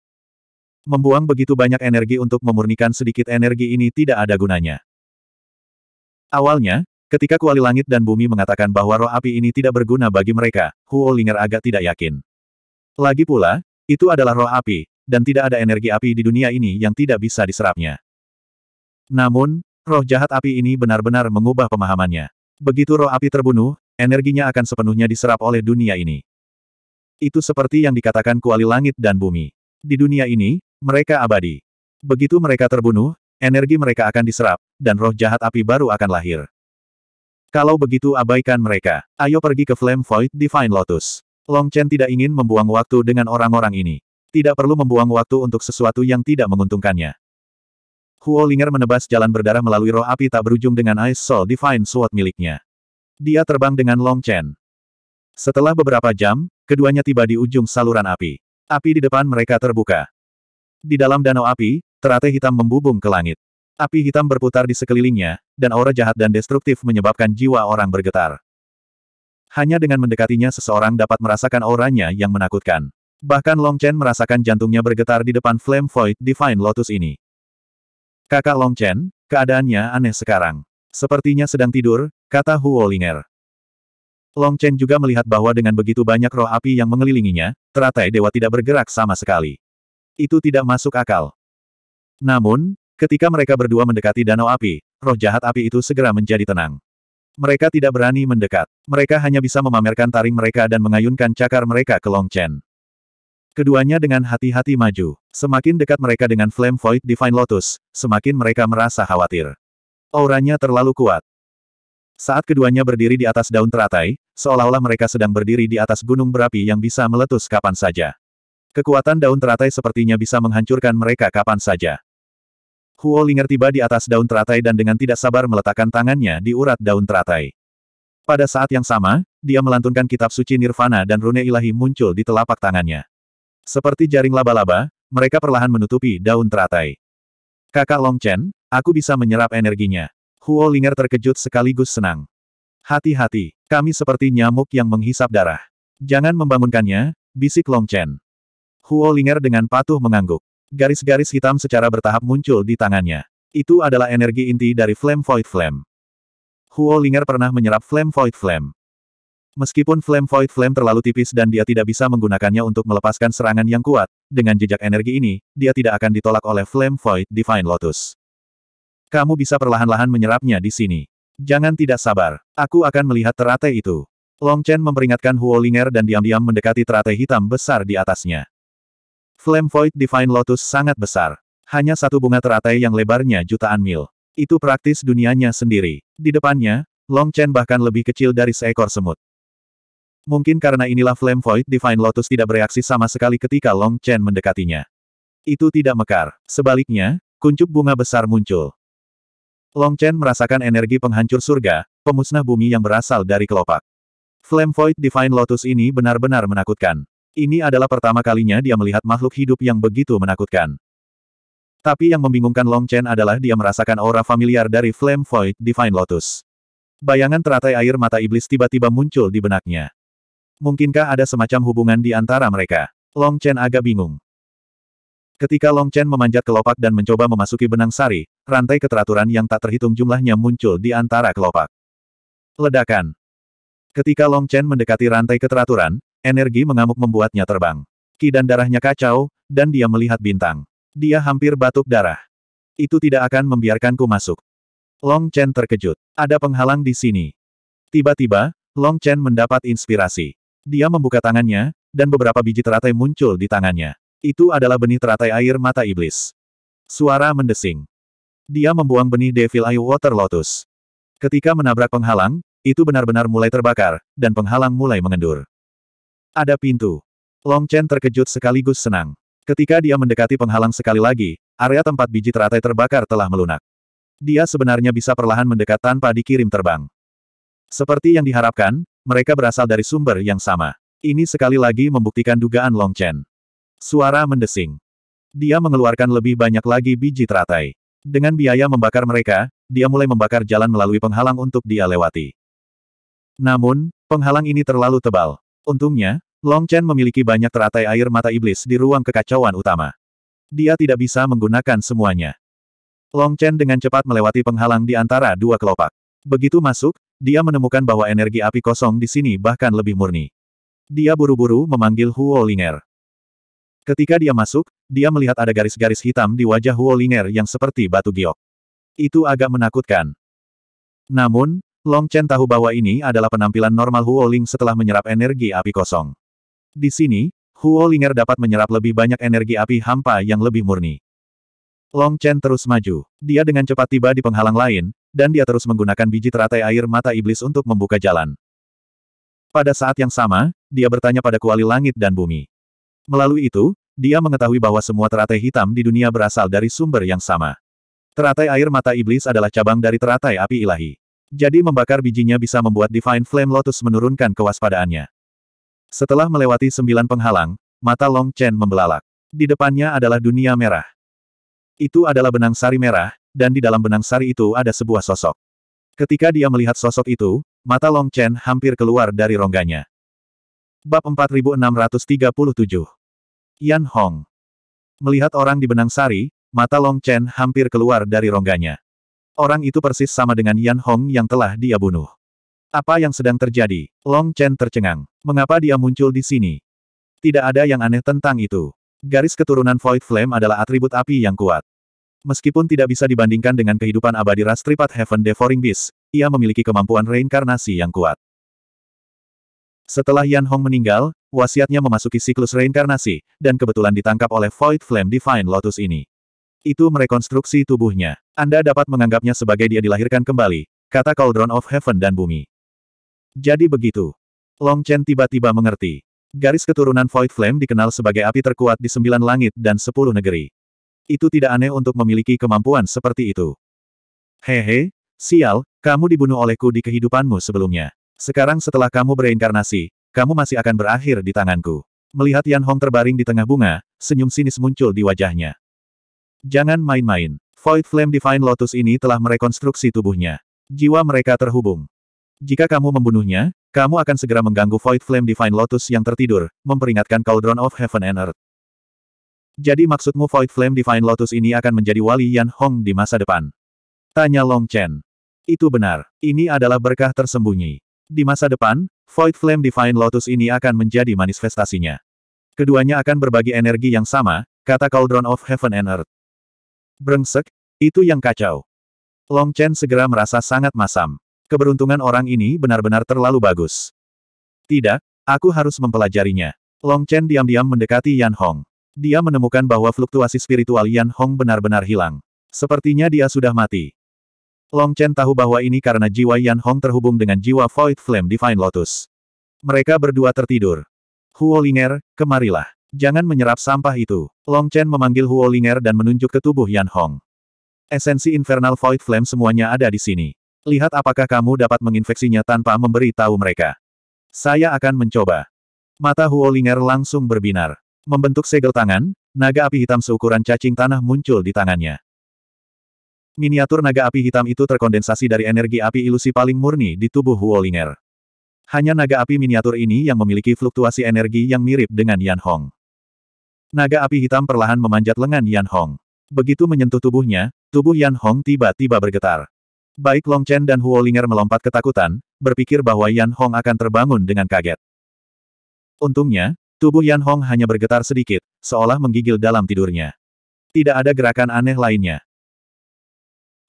Membuang begitu banyak energi untuk memurnikan sedikit energi ini tidak ada gunanya. Awalnya, ketika kuali langit dan bumi mengatakan bahwa roh api ini tidak berguna bagi mereka, Huo Linger agak tidak yakin. Lagi pula, itu adalah roh api, dan tidak ada energi api di dunia ini yang tidak bisa diserapnya. Namun, Roh jahat api ini benar-benar mengubah pemahamannya. Begitu roh api terbunuh, energinya akan sepenuhnya diserap oleh dunia ini. Itu seperti yang dikatakan kuali langit dan bumi. Di dunia ini, mereka abadi. Begitu mereka terbunuh, energi mereka akan diserap, dan roh jahat api baru akan lahir. Kalau begitu abaikan mereka. Ayo pergi ke Flame Void Divine Lotus. Long Chen tidak ingin membuang waktu dengan orang-orang ini. Tidak perlu membuang waktu untuk sesuatu yang tidak menguntungkannya. Huo Ling'er menebas jalan berdarah melalui roh api tak berujung dengan Ice Soul Divine Sword miliknya. Dia terbang dengan Long Chen. Setelah beberapa jam, keduanya tiba di ujung saluran api. Api di depan mereka terbuka. Di dalam danau api, teratai hitam membubung ke langit. Api hitam berputar di sekelilingnya, dan aura jahat dan destruktif menyebabkan jiwa orang bergetar. Hanya dengan mendekatinya seseorang dapat merasakan auranya yang menakutkan. Bahkan Long Chen merasakan jantungnya bergetar di depan Flame Void Divine Lotus ini. Kakak Long Chen, keadaannya aneh sekarang. Sepertinya sedang tidur, kata Huo Linger. Long Chen juga melihat bahwa dengan begitu banyak roh api yang mengelilinginya, teratai dewa tidak bergerak sama sekali. Itu tidak masuk akal. Namun, ketika mereka berdua mendekati danau api, roh jahat api itu segera menjadi tenang. Mereka tidak berani mendekat. Mereka hanya bisa memamerkan taring mereka dan mengayunkan cakar mereka ke Long Chen. Keduanya dengan hati-hati maju. Semakin dekat mereka dengan Flame Void Divine Lotus, semakin mereka merasa khawatir. Auranya terlalu kuat. Saat keduanya berdiri di atas daun teratai, seolah-olah mereka sedang berdiri di atas gunung berapi yang bisa meletus kapan saja. Kekuatan daun teratai sepertinya bisa menghancurkan mereka kapan saja. Huo Linger tiba di atas daun teratai dan dengan tidak sabar meletakkan tangannya di urat daun teratai. Pada saat yang sama, dia melantunkan kitab suci Nirvana dan rune ilahi muncul di telapak tangannya. Seperti jaring laba-laba, mereka perlahan menutupi daun teratai. Kakak Long Chen, aku bisa menyerap energinya. Huo Linger terkejut sekaligus senang. Hati-hati, kami seperti nyamuk yang menghisap darah. Jangan membangunkannya, bisik Long Chen. Huo Linger dengan patuh mengangguk. Garis-garis hitam secara bertahap muncul di tangannya. Itu adalah energi inti dari Flame Void Flame. Huo Linger pernah menyerap Flame Void Flame. Meskipun Flame Void Flame terlalu tipis dan dia tidak bisa menggunakannya untuk melepaskan serangan yang kuat, dengan jejak energi ini, dia tidak akan ditolak oleh Flame Void Divine Lotus. Kamu bisa perlahan-lahan menyerapnya di sini. Jangan tidak sabar. Aku akan melihat teratai itu. Long Chen memperingatkan Huo Linger dan diam-diam mendekati teratai hitam besar di atasnya. Flame Void Divine Lotus sangat besar. Hanya satu bunga teratai yang lebarnya jutaan mil. Itu praktis dunianya sendiri. Di depannya, Long Chen bahkan lebih kecil dari seekor semut. Mungkin karena inilah Flame Void Divine Lotus tidak bereaksi sama sekali ketika Long Chen mendekatinya. Itu tidak mekar. Sebaliknya, kuncup bunga besar muncul. Long Chen merasakan energi penghancur surga, pemusnah bumi yang berasal dari kelopak. Flame Void Divine Lotus ini benar-benar menakutkan. Ini adalah pertama kalinya dia melihat makhluk hidup yang begitu menakutkan. Tapi yang membingungkan Long Chen adalah dia merasakan aura familiar dari Flame Void Divine Lotus. Bayangan teratai air mata iblis tiba-tiba muncul di benaknya. Mungkinkah ada semacam hubungan di antara mereka? Long Chen agak bingung. Ketika Long Chen memanjat kelopak dan mencoba memasuki benang sari, rantai keteraturan yang tak terhitung jumlahnya muncul di antara kelopak. Ledakan. Ketika Long Chen mendekati rantai keteraturan, energi mengamuk membuatnya terbang. Ki dan darahnya kacau, dan dia melihat bintang. Dia hampir batuk darah. Itu tidak akan membiarkanku masuk. Long Chen terkejut. Ada penghalang di sini. Tiba-tiba, Long Chen mendapat inspirasi. Dia membuka tangannya, dan beberapa biji teratai muncul di tangannya. Itu adalah benih teratai air mata iblis. Suara mendesing. Dia membuang benih Devil Eye Water Lotus. Ketika menabrak penghalang, itu benar-benar mulai terbakar, dan penghalang mulai mengendur. Ada pintu. Long Chen terkejut sekaligus senang. Ketika dia mendekati penghalang sekali lagi, area tempat biji teratai terbakar telah melunak. Dia sebenarnya bisa perlahan mendekat tanpa dikirim terbang. Seperti yang diharapkan, mereka berasal dari sumber yang sama. Ini sekali lagi membuktikan dugaan Long Chen. Suara mendesing. Dia mengeluarkan lebih banyak lagi biji teratai. Dengan biaya membakar mereka, dia mulai membakar jalan melalui penghalang untuk dia lewati. Namun, penghalang ini terlalu tebal. Untungnya, Long Chen memiliki banyak teratai air mata iblis di ruang kekacauan utama. Dia tidak bisa menggunakan semuanya. Long Chen dengan cepat melewati penghalang di antara dua kelopak. Begitu masuk, dia menemukan bahwa energi api kosong di sini bahkan lebih murni. Dia buru-buru memanggil Huo Linger. Ketika dia masuk, dia melihat ada garis-garis hitam di wajah Huo Linger yang seperti batu giok. Itu agak menakutkan. Namun, Long Chen tahu bahwa ini adalah penampilan normal Huo Ling setelah menyerap energi api kosong. Di sini, Huo Linger dapat menyerap lebih banyak energi api hampa yang lebih murni. Long Chen terus maju. Dia dengan cepat tiba di penghalang lain, dan dia terus menggunakan biji teratai air mata iblis untuk membuka jalan. Pada saat yang sama, dia bertanya pada kuali langit dan bumi. Melalui itu, dia mengetahui bahwa semua teratai hitam di dunia berasal dari sumber yang sama. Teratai air mata iblis adalah cabang dari teratai api ilahi. Jadi membakar bijinya bisa membuat Divine Flame Lotus menurunkan kewaspadaannya. Setelah melewati sembilan penghalang, mata Long Chen membelalak. Di depannya adalah dunia merah. Itu adalah benang sari merah, dan di dalam benang sari itu ada sebuah sosok. Ketika dia melihat sosok itu, mata Long Chen hampir keluar dari rongganya. Bab 4637 Yan Hong Melihat orang di benang sari, mata Long Chen hampir keluar dari rongganya. Orang itu persis sama dengan Yan Hong yang telah dia bunuh. Apa yang sedang terjadi? Long Chen tercengang. Mengapa dia muncul di sini? Tidak ada yang aneh tentang itu. Garis keturunan Void Flame adalah atribut api yang kuat. Meskipun tidak bisa dibandingkan dengan kehidupan abadi ras tripat Heaven Devouring Beast, ia memiliki kemampuan reinkarnasi yang kuat. Setelah Yan Hong meninggal, wasiatnya memasuki siklus reinkarnasi, dan kebetulan ditangkap oleh Void Flame Divine Lotus ini. Itu merekonstruksi tubuhnya. Anda dapat menganggapnya sebagai dia dilahirkan kembali, kata Cauldron of Heaven dan Bumi. Jadi begitu. Long Chen tiba-tiba mengerti. Garis keturunan Void Flame dikenal sebagai api terkuat di sembilan langit dan sepuluh negeri itu tidak aneh untuk memiliki kemampuan seperti itu. Hehe, sial, kamu dibunuh olehku di kehidupanmu sebelumnya. Sekarang setelah kamu bereinkarnasi, kamu masih akan berakhir di tanganku. Melihat Yan Hong terbaring di tengah bunga, senyum sinis muncul di wajahnya. Jangan main-main. Void Flame Divine Lotus ini telah merekonstruksi tubuhnya. Jiwa mereka terhubung. Jika kamu membunuhnya, kamu akan segera mengganggu Void Flame Divine Lotus yang tertidur, memperingatkan Cauldron of Heaven and Earth. Jadi maksudmu Void Flame Divine Lotus ini akan menjadi wali Yan Hong di masa depan? Tanya Long Chen. Itu benar. Ini adalah berkah tersembunyi. Di masa depan, Void Flame Divine Lotus ini akan menjadi manifestasinya. Keduanya akan berbagi energi yang sama, kata Cauldron of Heaven and Earth. Brengsek, itu yang kacau. Long Chen segera merasa sangat masam. Keberuntungan orang ini benar-benar terlalu bagus. Tidak, aku harus mempelajarinya. Long Chen diam-diam mendekati Yan Hong. Dia menemukan bahwa fluktuasi spiritual Yan Hong benar-benar hilang. Sepertinya dia sudah mati. Long Chen tahu bahwa ini karena jiwa Yan Hong terhubung dengan jiwa Void Flame Divine Lotus. Mereka berdua tertidur. Huo Ling'er, kemarilah. Jangan menyerap sampah itu. Long Chen memanggil Huo Ling'er dan menunjuk ke tubuh Yan Hong. Esensi Infernal Void Flame semuanya ada di sini. Lihat apakah kamu dapat menginfeksinya tanpa memberi tahu mereka. Saya akan mencoba. Mata Huo Ling'er langsung berbinar. Membentuk segel tangan, naga api hitam seukuran cacing tanah muncul di tangannya. Miniatur naga api hitam itu terkondensasi dari energi api ilusi paling murni di tubuh Huolinger. Hanya naga api miniatur ini yang memiliki fluktuasi energi yang mirip dengan Yan Hong. Naga api hitam perlahan memanjat lengan Yan Hong. Begitu menyentuh tubuhnya, tubuh Yan Hong tiba-tiba bergetar. Baik Long Chen dan Huolinger melompat ketakutan, berpikir bahwa Yan Hong akan terbangun dengan kaget. Untungnya, Tubuh Yan Hong hanya bergetar sedikit, seolah menggigil dalam tidurnya. Tidak ada gerakan aneh lainnya.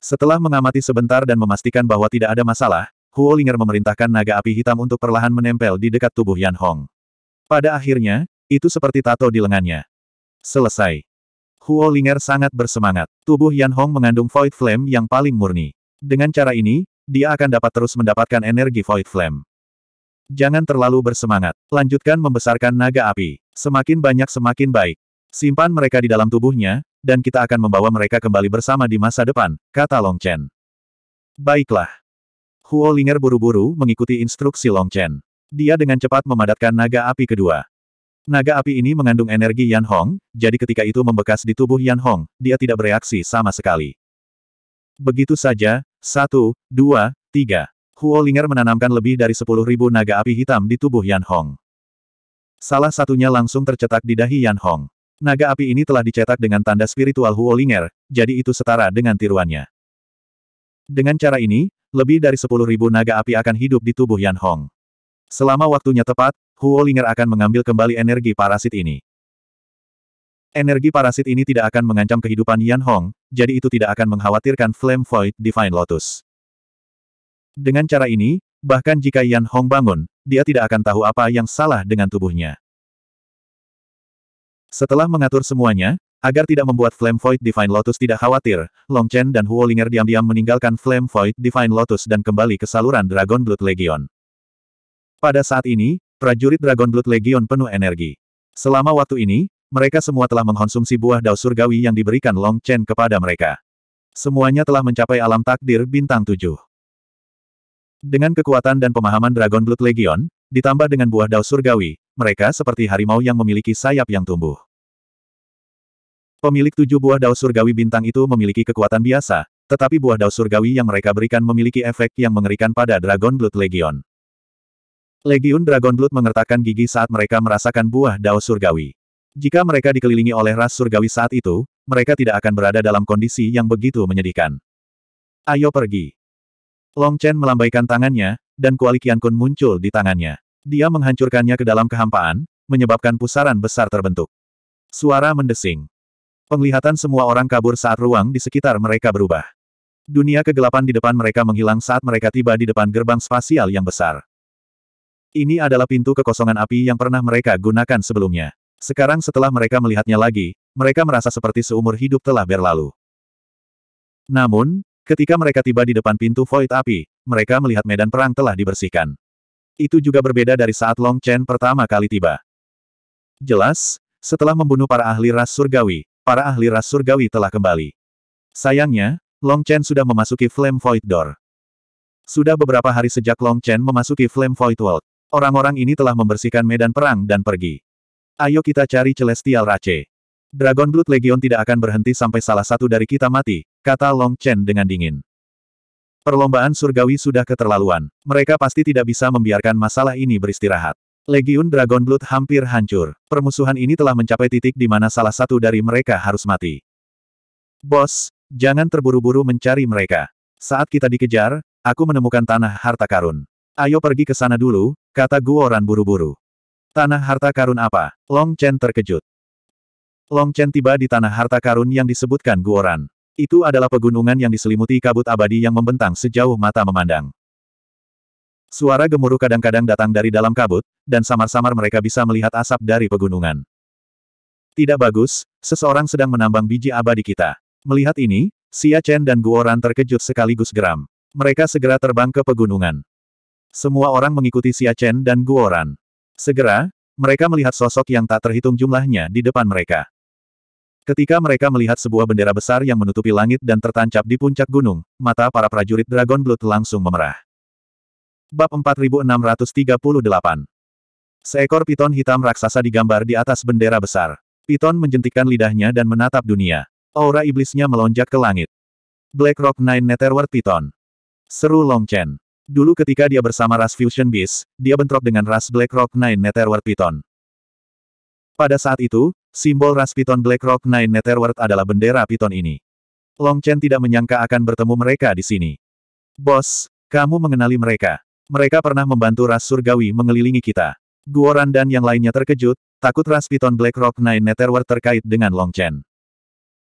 Setelah mengamati sebentar dan memastikan bahwa tidak ada masalah, Huo Linger memerintahkan naga api hitam untuk perlahan menempel di dekat tubuh Yan Hong. Pada akhirnya, itu seperti tato di lengannya. Selesai. Huo Linger sangat bersemangat. Tubuh Yan Hong mengandung Void Flame yang paling murni. Dengan cara ini, dia akan dapat terus mendapatkan energi Void Flame. Jangan terlalu bersemangat. Lanjutkan membesarkan naga api. Semakin banyak semakin baik. Simpan mereka di dalam tubuhnya, dan kita akan membawa mereka kembali bersama di masa depan, kata Long Chen. Baiklah. Huo Linger buru-buru mengikuti instruksi Long Chen. Dia dengan cepat memadatkan naga api kedua. Naga api ini mengandung energi Yan Hong, jadi ketika itu membekas di tubuh Yan Hong, dia tidak bereaksi sama sekali. Begitu saja, satu, dua, tiga. Huo Linger menanamkan lebih dari 10.000 naga api hitam di tubuh Yan Hong. Salah satunya langsung tercetak di dahi Yan Hong. Naga api ini telah dicetak dengan tanda spiritual Huo Linger, jadi itu setara dengan tiruannya. Dengan cara ini, lebih dari 10.000 naga api akan hidup di tubuh Yan Hong. Selama waktunya tepat, Huo Linger akan mengambil kembali energi parasit ini. Energi parasit ini tidak akan mengancam kehidupan Yan Hong, jadi itu tidak akan mengkhawatirkan Flame Void Divine Lotus. Dengan cara ini, bahkan jika Yan Hong bangun, dia tidak akan tahu apa yang salah dengan tubuhnya. Setelah mengatur semuanya, agar tidak membuat Flame Void Divine Lotus tidak khawatir, Long Chen dan Huo Linger diam-diam meninggalkan Flame Void Divine Lotus dan kembali ke saluran Dragon Blood Legion. Pada saat ini, prajurit Dragon Blood Legion penuh energi. Selama waktu ini, mereka semua telah mengkonsumsi buah dao surgawi yang diberikan Long Chen kepada mereka. Semuanya telah mencapai alam takdir bintang tujuh. Dengan kekuatan dan pemahaman Dragon Blood Legion, ditambah dengan buah dao surgawi, mereka seperti harimau yang memiliki sayap yang tumbuh. Pemilik tujuh buah dao surgawi bintang itu memiliki kekuatan biasa, tetapi buah dao surgawi yang mereka berikan memiliki efek yang mengerikan pada Dragon Blood Legion. Legion Dragon Blood mengertakkan gigi saat mereka merasakan buah dao surgawi. Jika mereka dikelilingi oleh ras surgawi saat itu, mereka tidak akan berada dalam kondisi yang begitu menyedihkan. Ayo pergi. Long Chen melambaikan tangannya, dan kuali Kun muncul di tangannya. Dia menghancurkannya ke dalam kehampaan, menyebabkan pusaran besar terbentuk. Suara mendesing. Penglihatan semua orang kabur saat ruang di sekitar mereka berubah. Dunia kegelapan di depan mereka menghilang saat mereka tiba di depan gerbang spasial yang besar. Ini adalah pintu kekosongan api yang pernah mereka gunakan sebelumnya. Sekarang setelah mereka melihatnya lagi, mereka merasa seperti seumur hidup telah berlalu. Namun, Ketika mereka tiba di depan pintu void api, mereka melihat medan perang telah dibersihkan. Itu juga berbeda dari saat Long Chen pertama kali tiba. Jelas, setelah membunuh para ahli ras surgawi, para ahli ras surgawi telah kembali. Sayangnya, Long Chen sudah memasuki Flame Void Door. Sudah beberapa hari sejak Long Chen memasuki Flame Void World. Orang-orang ini telah membersihkan medan perang dan pergi. Ayo kita cari Celestial Race. Dragon Blood Legion tidak akan berhenti sampai salah satu dari kita mati, kata Long Chen dengan dingin. Perlombaan surgawi sudah keterlaluan. Mereka pasti tidak bisa membiarkan masalah ini beristirahat. Legion Dragon Blood hampir hancur. Permusuhan ini telah mencapai titik di mana salah satu dari mereka harus mati. Bos, jangan terburu-buru mencari mereka. Saat kita dikejar, aku menemukan tanah harta karun. Ayo pergi ke sana dulu, kata Guoran buru-buru. Tanah harta karun apa? Long Chen terkejut. Long Chen tiba di tanah harta karun yang disebutkan Guoran. Itu adalah pegunungan yang diselimuti kabut abadi yang membentang sejauh mata memandang. Suara gemuruh kadang-kadang datang dari dalam kabut, dan samar-samar mereka bisa melihat asap dari pegunungan. Tidak bagus, seseorang sedang menambang biji abadi kita. Melihat ini, Xia Chen dan Guoran terkejut sekaligus geram. Mereka segera terbang ke pegunungan. Semua orang mengikuti Xia Chen dan Guoran. Segera, mereka melihat sosok yang tak terhitung jumlahnya di depan mereka. Ketika mereka melihat sebuah bendera besar yang menutupi langit dan tertancap di puncak gunung, mata para prajurit Dragon Blood langsung memerah. Bab 4638 Seekor piton hitam raksasa digambar di atas bendera besar. Piton menjentikkan lidahnya dan menatap dunia. Aura iblisnya melonjak ke langit. Black Rock Nine Netherworld Piton. Seru Long Chen. Dulu ketika dia bersama ras Fusion Beast, dia bentrok dengan ras Black Rock Nine Netherworld Piton. Pada saat itu, Simbol ras piton Blackrock Nine Netherworld adalah bendera piton ini. Long Chen tidak menyangka akan bertemu mereka di sini. Bos, kamu mengenali mereka. Mereka pernah membantu ras surgawi mengelilingi kita. Guoran dan yang lainnya terkejut, takut ras piton Blackrock Nine Netherworld terkait dengan Long Chen.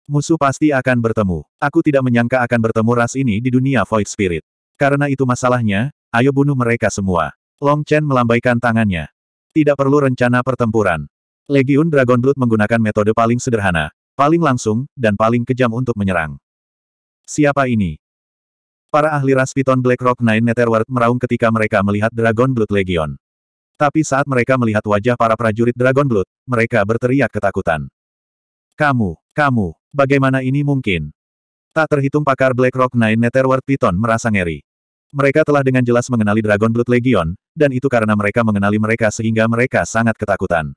Musuh pasti akan bertemu. Aku tidak menyangka akan bertemu ras ini di dunia Void Spirit. Karena itu masalahnya, ayo bunuh mereka semua. Long Chen melambaikan tangannya. Tidak perlu rencana pertempuran. Legiun Dragon Blood menggunakan metode paling sederhana, paling langsung, dan paling kejam untuk menyerang. Siapa ini? Para ahli ras Piton Black Rock Nine Netherworld meraung ketika mereka melihat Dragon Blood Legion. Tapi saat mereka melihat wajah para prajurit Dragon Blood, mereka berteriak ketakutan. Kamu, kamu, bagaimana ini mungkin? Tak terhitung pakar Black Rock Nine Netherworld Piton merasa ngeri. Mereka telah dengan jelas mengenali Dragon Blood Legion, dan itu karena mereka mengenali mereka sehingga mereka sangat ketakutan.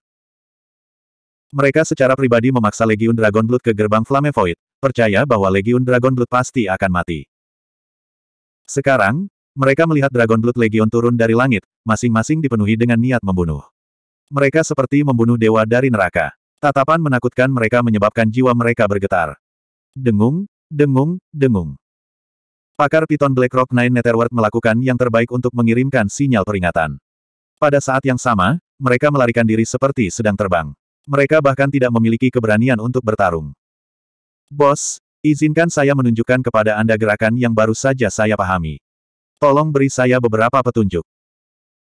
Mereka secara pribadi memaksa Legiun Dragon Blood ke gerbang Flame Void, percaya bahwa Legiun Dragon Blood pasti akan mati. Sekarang, mereka melihat Dragon Blood Legion turun dari langit, masing-masing dipenuhi dengan niat membunuh. Mereka seperti membunuh dewa dari neraka. Tatapan menakutkan mereka menyebabkan jiwa mereka bergetar. Dengung, dengung, dengung. Pakar Piton Blackrock Nine Netherworld melakukan yang terbaik untuk mengirimkan sinyal peringatan. Pada saat yang sama, mereka melarikan diri seperti sedang terbang. Mereka bahkan tidak memiliki keberanian untuk bertarung. Bos, izinkan saya menunjukkan kepada Anda gerakan yang baru saja saya pahami. Tolong beri saya beberapa petunjuk.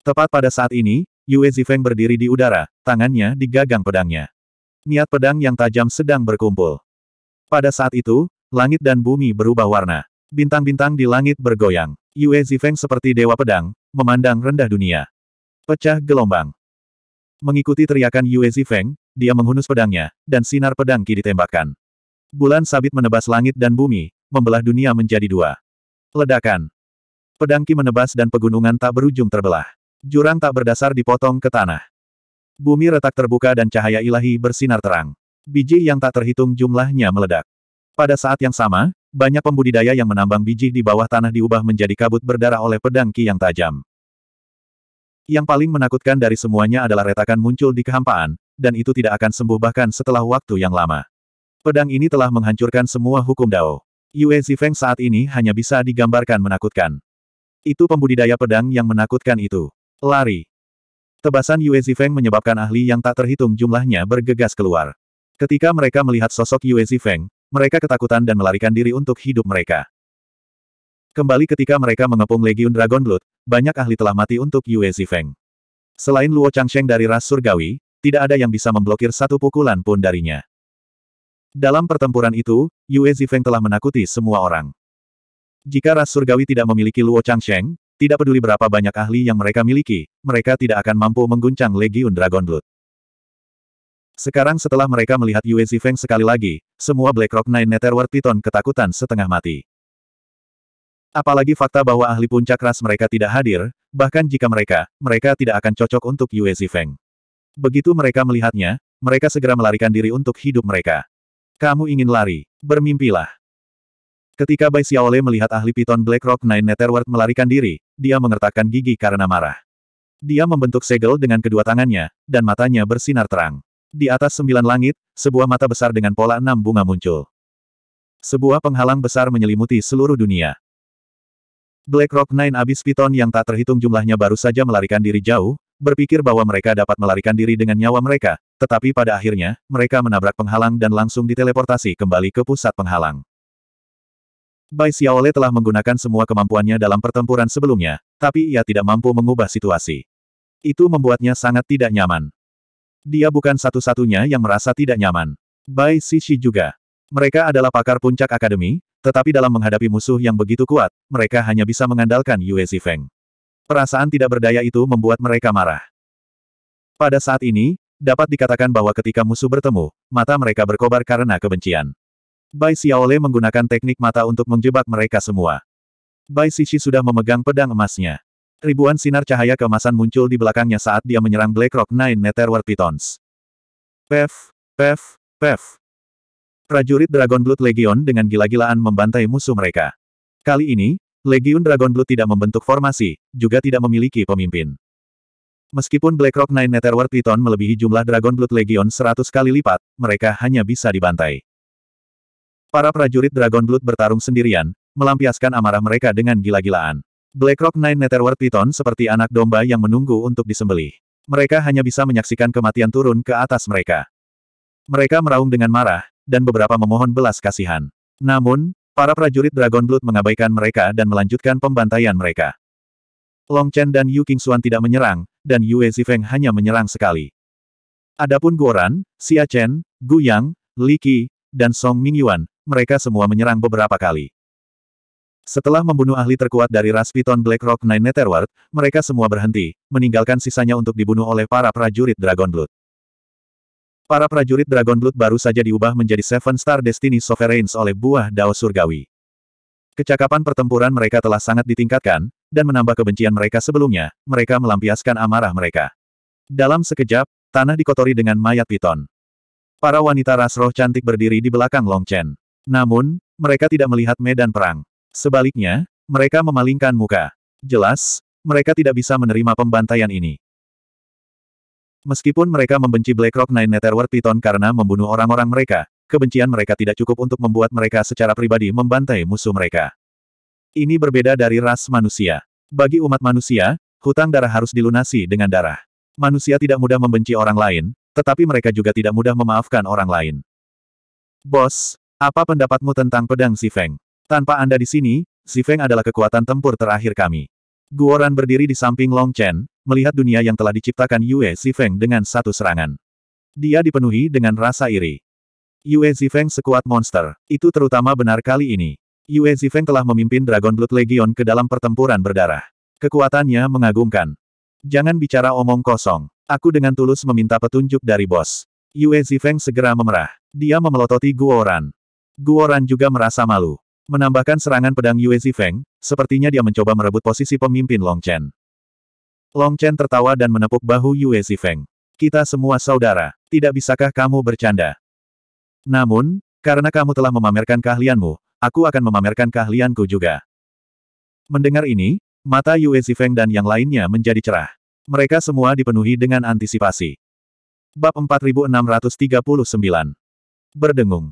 Tepat pada saat ini, Yue Zifeng berdiri di udara, tangannya digagang pedangnya. Niat pedang yang tajam sedang berkumpul. Pada saat itu, langit dan bumi berubah warna. Bintang-bintang di langit bergoyang. Yue Zifeng seperti dewa pedang, memandang rendah dunia. Pecah gelombang. Mengikuti teriakan Yue Zifeng, dia menghunus pedangnya, dan sinar pedang Ki ditembakkan. Bulan sabit menebas langit dan bumi, membelah dunia menjadi dua. Ledakan. Pedangki menebas dan pegunungan tak berujung terbelah. Jurang tak berdasar dipotong ke tanah. Bumi retak terbuka dan cahaya ilahi bersinar terang. Biji yang tak terhitung jumlahnya meledak. Pada saat yang sama, banyak pembudidaya yang menambang biji di bawah tanah diubah menjadi kabut berdarah oleh pedangki yang tajam. Yang paling menakutkan dari semuanya adalah retakan muncul di kehampaan, dan itu tidak akan sembuh bahkan setelah waktu yang lama. Pedang ini telah menghancurkan semua hukum Dao. Yue Zifeng saat ini hanya bisa digambarkan menakutkan. Itu pembudidaya pedang yang menakutkan itu. Lari. Tebasan Yue Zifeng menyebabkan ahli yang tak terhitung jumlahnya bergegas keluar. Ketika mereka melihat sosok Yue Zifeng, mereka ketakutan dan melarikan diri untuk hidup mereka. Kembali ketika mereka mengepung Legiun Dragon Blood, banyak ahli telah mati untuk Yue Zifeng. Selain Luo Changsheng dari ras surgawi, tidak ada yang bisa memblokir satu pukulan pun darinya. Dalam pertempuran itu, Yue Zifeng telah menakuti semua orang. Jika ras surgawi tidak memiliki Luo Changsheng, tidak peduli berapa banyak ahli yang mereka miliki, mereka tidak akan mampu mengguncang Legion Dragon Blood. Sekarang setelah mereka melihat Yue Zifeng sekali lagi, semua Black Rock Nine Netherworld Titan ketakutan setengah mati. Apalagi fakta bahwa ahli puncak ras mereka tidak hadir, bahkan jika mereka, mereka tidak akan cocok untuk Yue Zifeng. Begitu mereka melihatnya, mereka segera melarikan diri untuk hidup mereka. Kamu ingin lari, bermimpilah. Ketika Bai Xiaole melihat ahli piton Black Rock Nine Netherworld melarikan diri, dia mengertakkan gigi karena marah. Dia membentuk segel dengan kedua tangannya, dan matanya bersinar terang. Di atas sembilan langit, sebuah mata besar dengan pola enam bunga muncul. Sebuah penghalang besar menyelimuti seluruh dunia. Black Rock Nine abis piton yang tak terhitung jumlahnya baru saja melarikan diri jauh, berpikir bahwa mereka dapat melarikan diri dengan nyawa mereka, tetapi pada akhirnya, mereka menabrak penghalang dan langsung diteleportasi kembali ke pusat penghalang. Bai Xiaole telah menggunakan semua kemampuannya dalam pertempuran sebelumnya, tapi ia tidak mampu mengubah situasi. Itu membuatnya sangat tidak nyaman. Dia bukan satu-satunya yang merasa tidak nyaman. Bai Sisi juga. Mereka adalah pakar puncak akademi, tetapi dalam menghadapi musuh yang begitu kuat, mereka hanya bisa mengandalkan Yue Zifeng. Perasaan tidak berdaya itu membuat mereka marah. Pada saat ini, dapat dikatakan bahwa ketika musuh bertemu, mata mereka berkobar karena kebencian. Bai Xiaole menggunakan teknik mata untuk menjebak mereka semua. Bai Xixi sudah memegang pedang emasnya. Ribuan sinar cahaya keemasan muncul di belakangnya saat dia menyerang Black Rock Nine Netherworld Pitons. Pef, pef, pef. Prajurit Dragon Blood Legion dengan gila-gilaan membantai musuh mereka. Kali ini, Legiun Dragon Blood tidak membentuk formasi, juga tidak memiliki pemimpin. Meskipun Blackrock Nine Netherworld Triton melebihi jumlah Dragon Blood Legion 100 kali lipat, mereka hanya bisa dibantai. Para prajurit Dragon Blood bertarung sendirian, melampiaskan amarah mereka dengan gila-gilaan. Blackrock Nine Netherworld Triton seperti anak domba yang menunggu untuk disembelih. Mereka hanya bisa menyaksikan kematian turun ke atas mereka. Mereka meraung dengan marah, dan beberapa memohon belas kasihan. Namun, Para prajurit Dragon Blood mengabaikan mereka dan melanjutkan pembantaian mereka. Long Chen dan Yu King Xuan tidak menyerang, dan Yue Zifeng hanya menyerang sekali. Adapun Guoran, Xia Chen, Gu Yang, Li Qi, dan Song Mingyuan, mereka semua menyerang beberapa kali. Setelah membunuh ahli terkuat dari ras Piton Black Rock Nine Netherworld, mereka semua berhenti, meninggalkan sisanya untuk dibunuh oleh para prajurit Dragon Blood. Para prajurit Dragon Blood baru saja diubah menjadi Seven Star Destiny Sovereigns oleh buah Dao Surgawi. Kecakapan pertempuran mereka telah sangat ditingkatkan, dan menambah kebencian mereka sebelumnya, mereka melampiaskan amarah mereka. Dalam sekejap, tanah dikotori dengan mayat piton. Para wanita ras roh cantik berdiri di belakang Long Chen. Namun, mereka tidak melihat medan perang. Sebaliknya, mereka memalingkan muka. Jelas, mereka tidak bisa menerima pembantaian ini. Meskipun mereka membenci BlackRock Nine Network Python karena membunuh orang-orang mereka, kebencian mereka tidak cukup untuk membuat mereka secara pribadi membantai musuh mereka. Ini berbeda dari ras manusia. Bagi umat manusia, hutang darah harus dilunasi dengan darah. Manusia tidak mudah membenci orang lain, tetapi mereka juga tidak mudah memaafkan orang lain. Bos, apa pendapatmu tentang pedang Sifeng? Tanpa Anda di sini, Sifeng adalah kekuatan tempur terakhir kami. Guoran berdiri di samping Long Chen, melihat dunia yang telah diciptakan Yue Zifeng dengan satu serangan. Dia dipenuhi dengan rasa iri. Yue Zifeng sekuat monster, itu terutama benar kali ini. Yue Zifeng telah memimpin Dragon Blood Legion ke dalam pertempuran berdarah. Kekuatannya mengagumkan. Jangan bicara omong kosong. Aku dengan tulus meminta petunjuk dari bos. Yue Zifeng segera memerah. Dia memelototi Guoran. Guoran juga merasa malu. Menambahkan serangan pedang Yue Zifeng, sepertinya dia mencoba merebut posisi pemimpin Long Chen. Long Chen tertawa dan menepuk bahu Yue Zifeng. Kita semua saudara, tidak bisakah kamu bercanda? Namun, karena kamu telah memamerkan keahlianmu, aku akan memamerkan keahlianku juga. Mendengar ini, mata Yue Zifeng dan yang lainnya menjadi cerah. Mereka semua dipenuhi dengan antisipasi. Bab 4639 Berdengung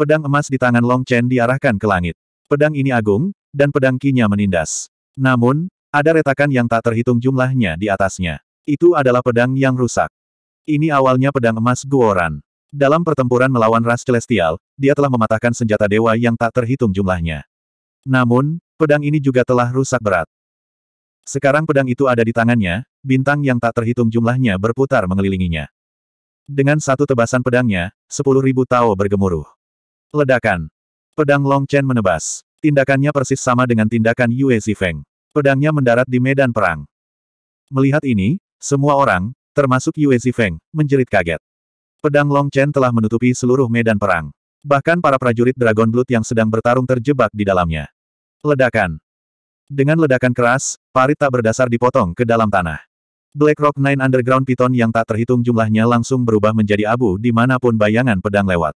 Pedang emas di tangan Long Chen diarahkan ke langit. Pedang ini agung, dan pedang kinya menindas. Namun, ada retakan yang tak terhitung jumlahnya di atasnya. Itu adalah pedang yang rusak. Ini awalnya pedang emas Guoran. Dalam pertempuran melawan ras celestial, dia telah mematahkan senjata dewa yang tak terhitung jumlahnya. Namun, pedang ini juga telah rusak berat. Sekarang pedang itu ada di tangannya, bintang yang tak terhitung jumlahnya berputar mengelilinginya. Dengan satu tebasan pedangnya, sepuluh ribu tao bergemuruh. Ledakan. Pedang Long Chen menebas. Tindakannya persis sama dengan tindakan Yue Zifeng pedangnya mendarat di medan perang. Melihat ini, semua orang, termasuk Yue Zifeng, menjerit kaget. Pedang Long Chen telah menutupi seluruh medan perang. Bahkan para prajurit Dragon Blood yang sedang bertarung terjebak di dalamnya. Ledakan. Dengan ledakan keras, parit tak berdasar dipotong ke dalam tanah. Black Rock Nine Underground Python yang tak terhitung jumlahnya langsung berubah menjadi abu di dimanapun bayangan pedang lewat.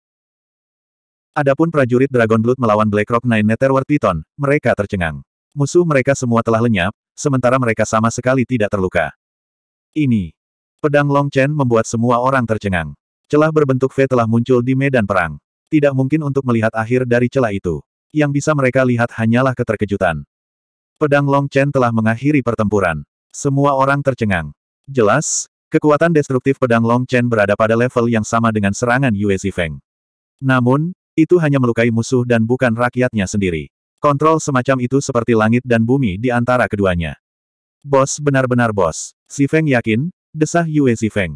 Adapun prajurit Dragon Blood melawan Black Rock Nine Netherworld Python, mereka tercengang. Musuh mereka semua telah lenyap, sementara mereka sama sekali tidak terluka. Ini. Pedang Long Chen membuat semua orang tercengang. Celah berbentuk V telah muncul di medan perang. Tidak mungkin untuk melihat akhir dari celah itu. Yang bisa mereka lihat hanyalah keterkejutan. Pedang Long Chen telah mengakhiri pertempuran. Semua orang tercengang. Jelas, kekuatan destruktif pedang Long Chen berada pada level yang sama dengan serangan Yue Zifeng. Namun, itu hanya melukai musuh dan bukan rakyatnya sendiri. Kontrol semacam itu seperti langit dan bumi di antara keduanya. Bos benar-benar bos. Si Feng yakin, desah Yue Si Feng.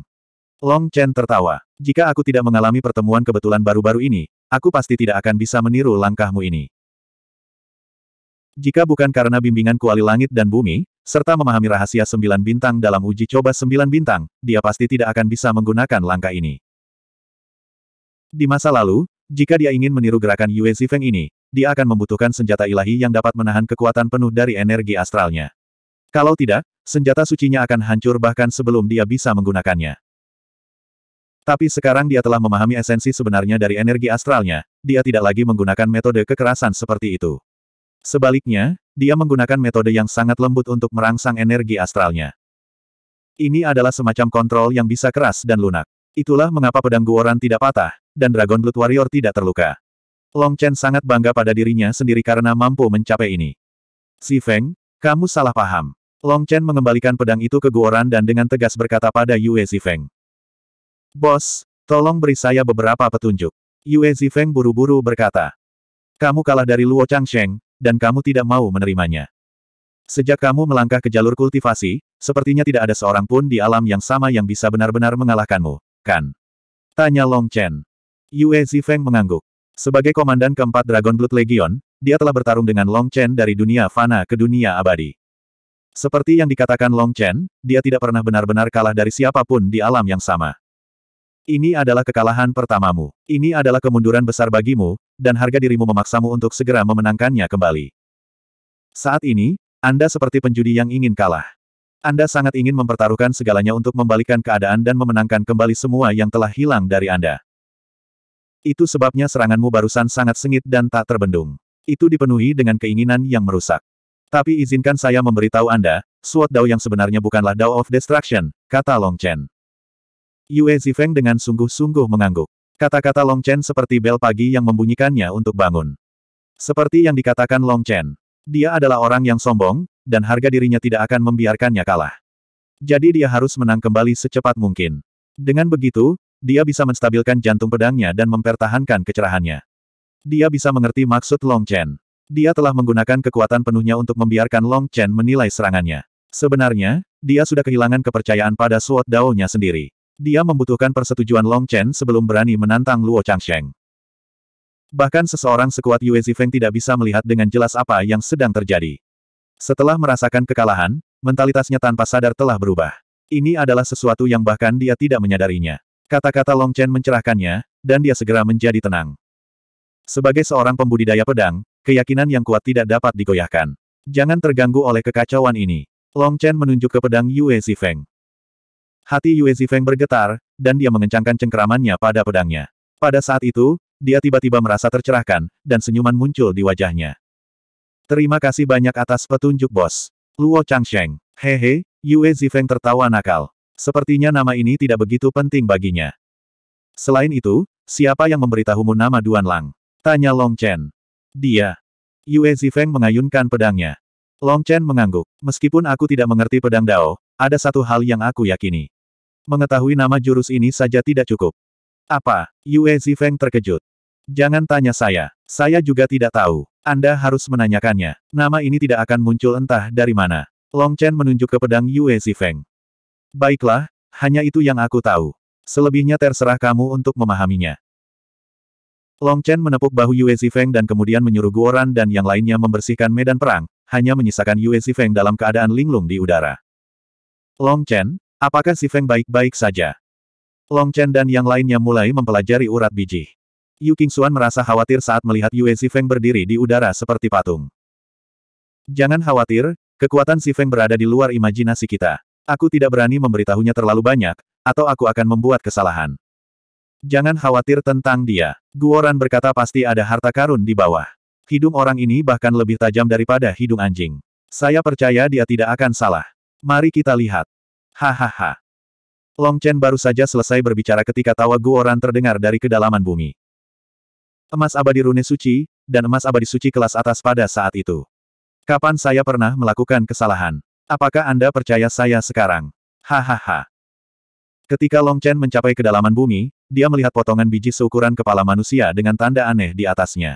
Long Chen tertawa. Jika aku tidak mengalami pertemuan kebetulan baru-baru ini, aku pasti tidak akan bisa meniru langkahmu ini. Jika bukan karena bimbingan kuali langit dan bumi, serta memahami rahasia sembilan bintang dalam uji coba sembilan bintang, dia pasti tidak akan bisa menggunakan langkah ini. Di masa lalu, jika dia ingin meniru gerakan Yue Zifeng ini, dia akan membutuhkan senjata ilahi yang dapat menahan kekuatan penuh dari energi astralnya. Kalau tidak, senjata sucinya akan hancur bahkan sebelum dia bisa menggunakannya. Tapi sekarang dia telah memahami esensi sebenarnya dari energi astralnya, dia tidak lagi menggunakan metode kekerasan seperti itu. Sebaliknya, dia menggunakan metode yang sangat lembut untuk merangsang energi astralnya. Ini adalah semacam kontrol yang bisa keras dan lunak. Itulah mengapa pedang Guoran tidak patah, dan Dragon Blood Warrior tidak terluka. Long Chen sangat bangga pada dirinya sendiri karena mampu mencapai ini. Si Feng, kamu salah paham. Long Chen mengembalikan pedang itu ke Guoran dan dengan tegas berkata pada Yue Zifeng. Bos, tolong beri saya beberapa petunjuk. Yue Zifeng buru-buru berkata. Kamu kalah dari Luo Changsheng, dan kamu tidak mau menerimanya. Sejak kamu melangkah ke jalur kultivasi, sepertinya tidak ada seorang pun di alam yang sama yang bisa benar-benar mengalahkanmu, kan? Tanya Long Chen. Yue Zifeng mengangguk. Sebagai komandan keempat Dragon Blood Legion, dia telah bertarung dengan Long Chen dari dunia fana ke dunia abadi. Seperti yang dikatakan Long Chen, dia tidak pernah benar-benar kalah dari siapapun di alam yang sama. Ini adalah kekalahan pertamamu. Ini adalah kemunduran besar bagimu, dan harga dirimu memaksamu untuk segera memenangkannya kembali. Saat ini, Anda seperti penjudi yang ingin kalah. Anda sangat ingin mempertaruhkan segalanya untuk membalikan keadaan dan memenangkan kembali semua yang telah hilang dari Anda. Itu sebabnya seranganmu barusan sangat sengit dan tak terbendung. Itu dipenuhi dengan keinginan yang merusak. Tapi izinkan saya memberitahu Anda, Sword Dao yang sebenarnya bukanlah Dao of Destruction, kata Long Chen. Yue Zifeng dengan sungguh-sungguh mengangguk. Kata-kata Long Chen seperti bel pagi yang membunyikannya untuk bangun. Seperti yang dikatakan Long Chen, dia adalah orang yang sombong, dan harga dirinya tidak akan membiarkannya kalah. Jadi dia harus menang kembali secepat mungkin. Dengan begitu, dia bisa menstabilkan jantung pedangnya dan mempertahankan kecerahannya. Dia bisa mengerti maksud Long Chen. Dia telah menggunakan kekuatan penuhnya untuk membiarkan Long Chen menilai serangannya. Sebenarnya, dia sudah kehilangan kepercayaan pada Suot Dao-nya sendiri. Dia membutuhkan persetujuan Long Chen sebelum berani menantang Luo Changsheng. Bahkan seseorang sekuat Yue Zifeng tidak bisa melihat dengan jelas apa yang sedang terjadi. Setelah merasakan kekalahan, mentalitasnya tanpa sadar telah berubah. Ini adalah sesuatu yang bahkan dia tidak menyadarinya. Kata-kata Long Chen mencerahkannya, dan dia segera menjadi tenang. Sebagai seorang pembudidaya pedang, keyakinan yang kuat tidak dapat digoyahkan. Jangan terganggu oleh kekacauan ini. Long Chen menunjuk ke pedang Yue Zifeng. Hati Yue Zifeng bergetar, dan dia mengencangkan cengkeramannya pada pedangnya. Pada saat itu, dia tiba-tiba merasa tercerahkan, dan senyuman muncul di wajahnya. Terima kasih banyak atas petunjuk bos. Luo Changsheng. Hehe, Yue Zifeng tertawa nakal. Sepertinya nama ini tidak begitu penting baginya. Selain itu, siapa yang memberitahumu nama Duan Lang? Tanya Long Chen. Dia. Yue Zifeng mengayunkan pedangnya. Long Chen mengangguk. Meskipun aku tidak mengerti pedang Dao, ada satu hal yang aku yakini. Mengetahui nama jurus ini saja tidak cukup. Apa? Yue Zifeng terkejut. Jangan tanya saya. Saya juga tidak tahu. Anda harus menanyakannya. Nama ini tidak akan muncul entah dari mana. Long Chen menunjuk ke pedang Yue Zifeng. Baiklah, hanya itu yang aku tahu. Selebihnya terserah kamu untuk memahaminya. Long Chen menepuk bahu Yue Zifeng dan kemudian menyuruh Guoran dan yang lainnya membersihkan medan perang, hanya menyisakan Yue Zifeng dalam keadaan linglung di udara. Long Chen, apakah Zifeng baik-baik saja? Long Chen dan yang lainnya mulai mempelajari urat biji. Yu Qingxuan merasa khawatir saat melihat Yue Zifeng berdiri di udara seperti patung. Jangan khawatir, kekuatan Zifeng berada di luar imajinasi kita. Aku tidak berani memberitahunya terlalu banyak, atau aku akan membuat kesalahan. Jangan khawatir tentang dia. Guoran berkata pasti ada harta karun di bawah. Hidung orang ini bahkan lebih tajam daripada hidung anjing. Saya percaya dia tidak akan salah. Mari kita lihat. Hahaha. Long Chen baru saja selesai berbicara ketika tawa Guoran terdengar dari kedalaman bumi. Emas abadi rune suci, dan emas abadi suci kelas atas pada saat itu. Kapan saya pernah melakukan kesalahan? Apakah Anda percaya saya sekarang? Hahaha. Ketika Long Chen mencapai kedalaman bumi, dia melihat potongan biji seukuran kepala manusia dengan tanda aneh di atasnya.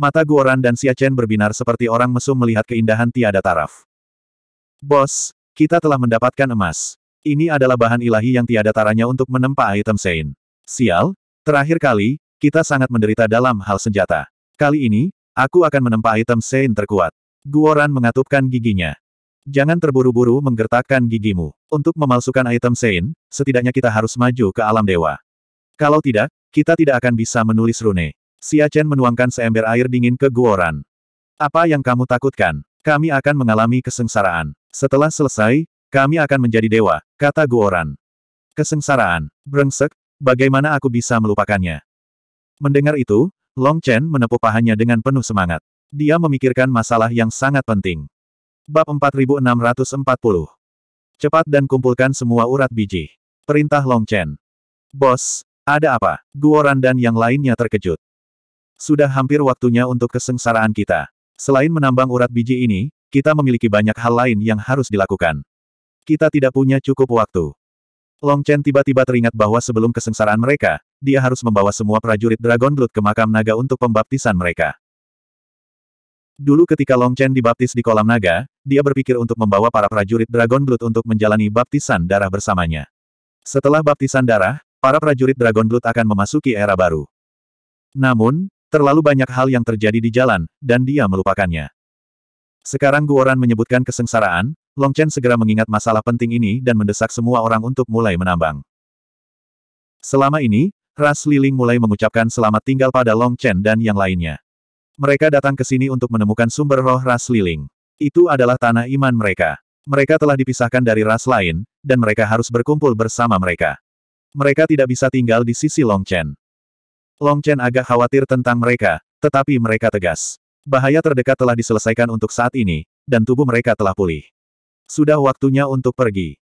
Mata Guoran dan Xia Chen berbinar seperti orang mesum melihat keindahan tiada taraf. Bos, kita telah mendapatkan emas. Ini adalah bahan ilahi yang tiada taranya untuk menempa item Sein. Sial, terakhir kali, kita sangat menderita dalam hal senjata. Kali ini, aku akan menempa item Sein terkuat. Guoran mengatupkan giginya. Jangan terburu-buru menggertakkan gigimu. Untuk memalsukan item Sein, setidaknya kita harus maju ke alam dewa. Kalau tidak, kita tidak akan bisa menulis rune. Xia Chen menuangkan seember air dingin ke Guoran. Apa yang kamu takutkan? Kami akan mengalami kesengsaraan. Setelah selesai, kami akan menjadi dewa, kata Guoran. Kesengsaraan. Brengsek, bagaimana aku bisa melupakannya? Mendengar itu, Long Chen menepuk pahanya dengan penuh semangat. Dia memikirkan masalah yang sangat penting. Bab 4640. Cepat dan kumpulkan semua urat biji. Perintah Long Chen. Bos, ada apa? Guoran dan yang lainnya terkejut. Sudah hampir waktunya untuk kesengsaraan kita. Selain menambang urat biji ini, kita memiliki banyak hal lain yang harus dilakukan. Kita tidak punya cukup waktu. Long Chen tiba-tiba teringat bahwa sebelum kesengsaraan mereka, dia harus membawa semua prajurit Dragon Blood ke makam naga untuk pembaptisan mereka. Dulu ketika Long Chen dibaptis di kolam naga, dia berpikir untuk membawa para prajurit Dragon Blood untuk menjalani baptisan darah bersamanya. Setelah baptisan darah, para prajurit Dragon Blood akan memasuki era baru. Namun, terlalu banyak hal yang terjadi di jalan, dan dia melupakannya. Sekarang Guoran menyebutkan kesengsaraan, Long Chen segera mengingat masalah penting ini dan mendesak semua orang untuk mulai menambang. Selama ini, Ras Liling mulai mengucapkan selamat tinggal pada Long Chen dan yang lainnya. Mereka datang ke sini untuk menemukan sumber roh Ras Liling. Itu adalah tanah iman mereka. Mereka telah dipisahkan dari ras lain, dan mereka harus berkumpul bersama mereka. Mereka tidak bisa tinggal di sisi Long Chen. Long Chen agak khawatir tentang mereka, tetapi mereka tegas. Bahaya terdekat telah diselesaikan untuk saat ini, dan tubuh mereka telah pulih. Sudah waktunya untuk pergi.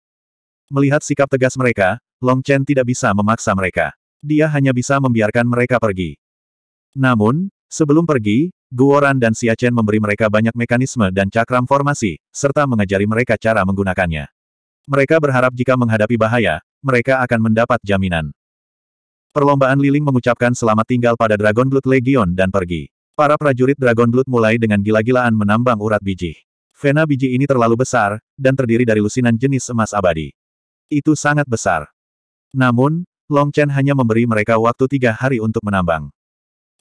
Melihat sikap tegas mereka, Long Chen tidak bisa memaksa mereka. Dia hanya bisa membiarkan mereka pergi. Namun, sebelum pergi, Guoran dan Siachen memberi mereka banyak mekanisme dan cakram formasi, serta mengajari mereka cara menggunakannya. Mereka berharap jika menghadapi bahaya, mereka akan mendapat jaminan. Perlombaan Liling mengucapkan selamat tinggal pada Dragon Blood Legion dan pergi. Para prajurit Dragon Blood mulai dengan gila-gilaan menambang urat biji. Vena biji ini terlalu besar, dan terdiri dari lusinan jenis emas abadi. Itu sangat besar. Namun, Long Chen hanya memberi mereka waktu tiga hari untuk menambang.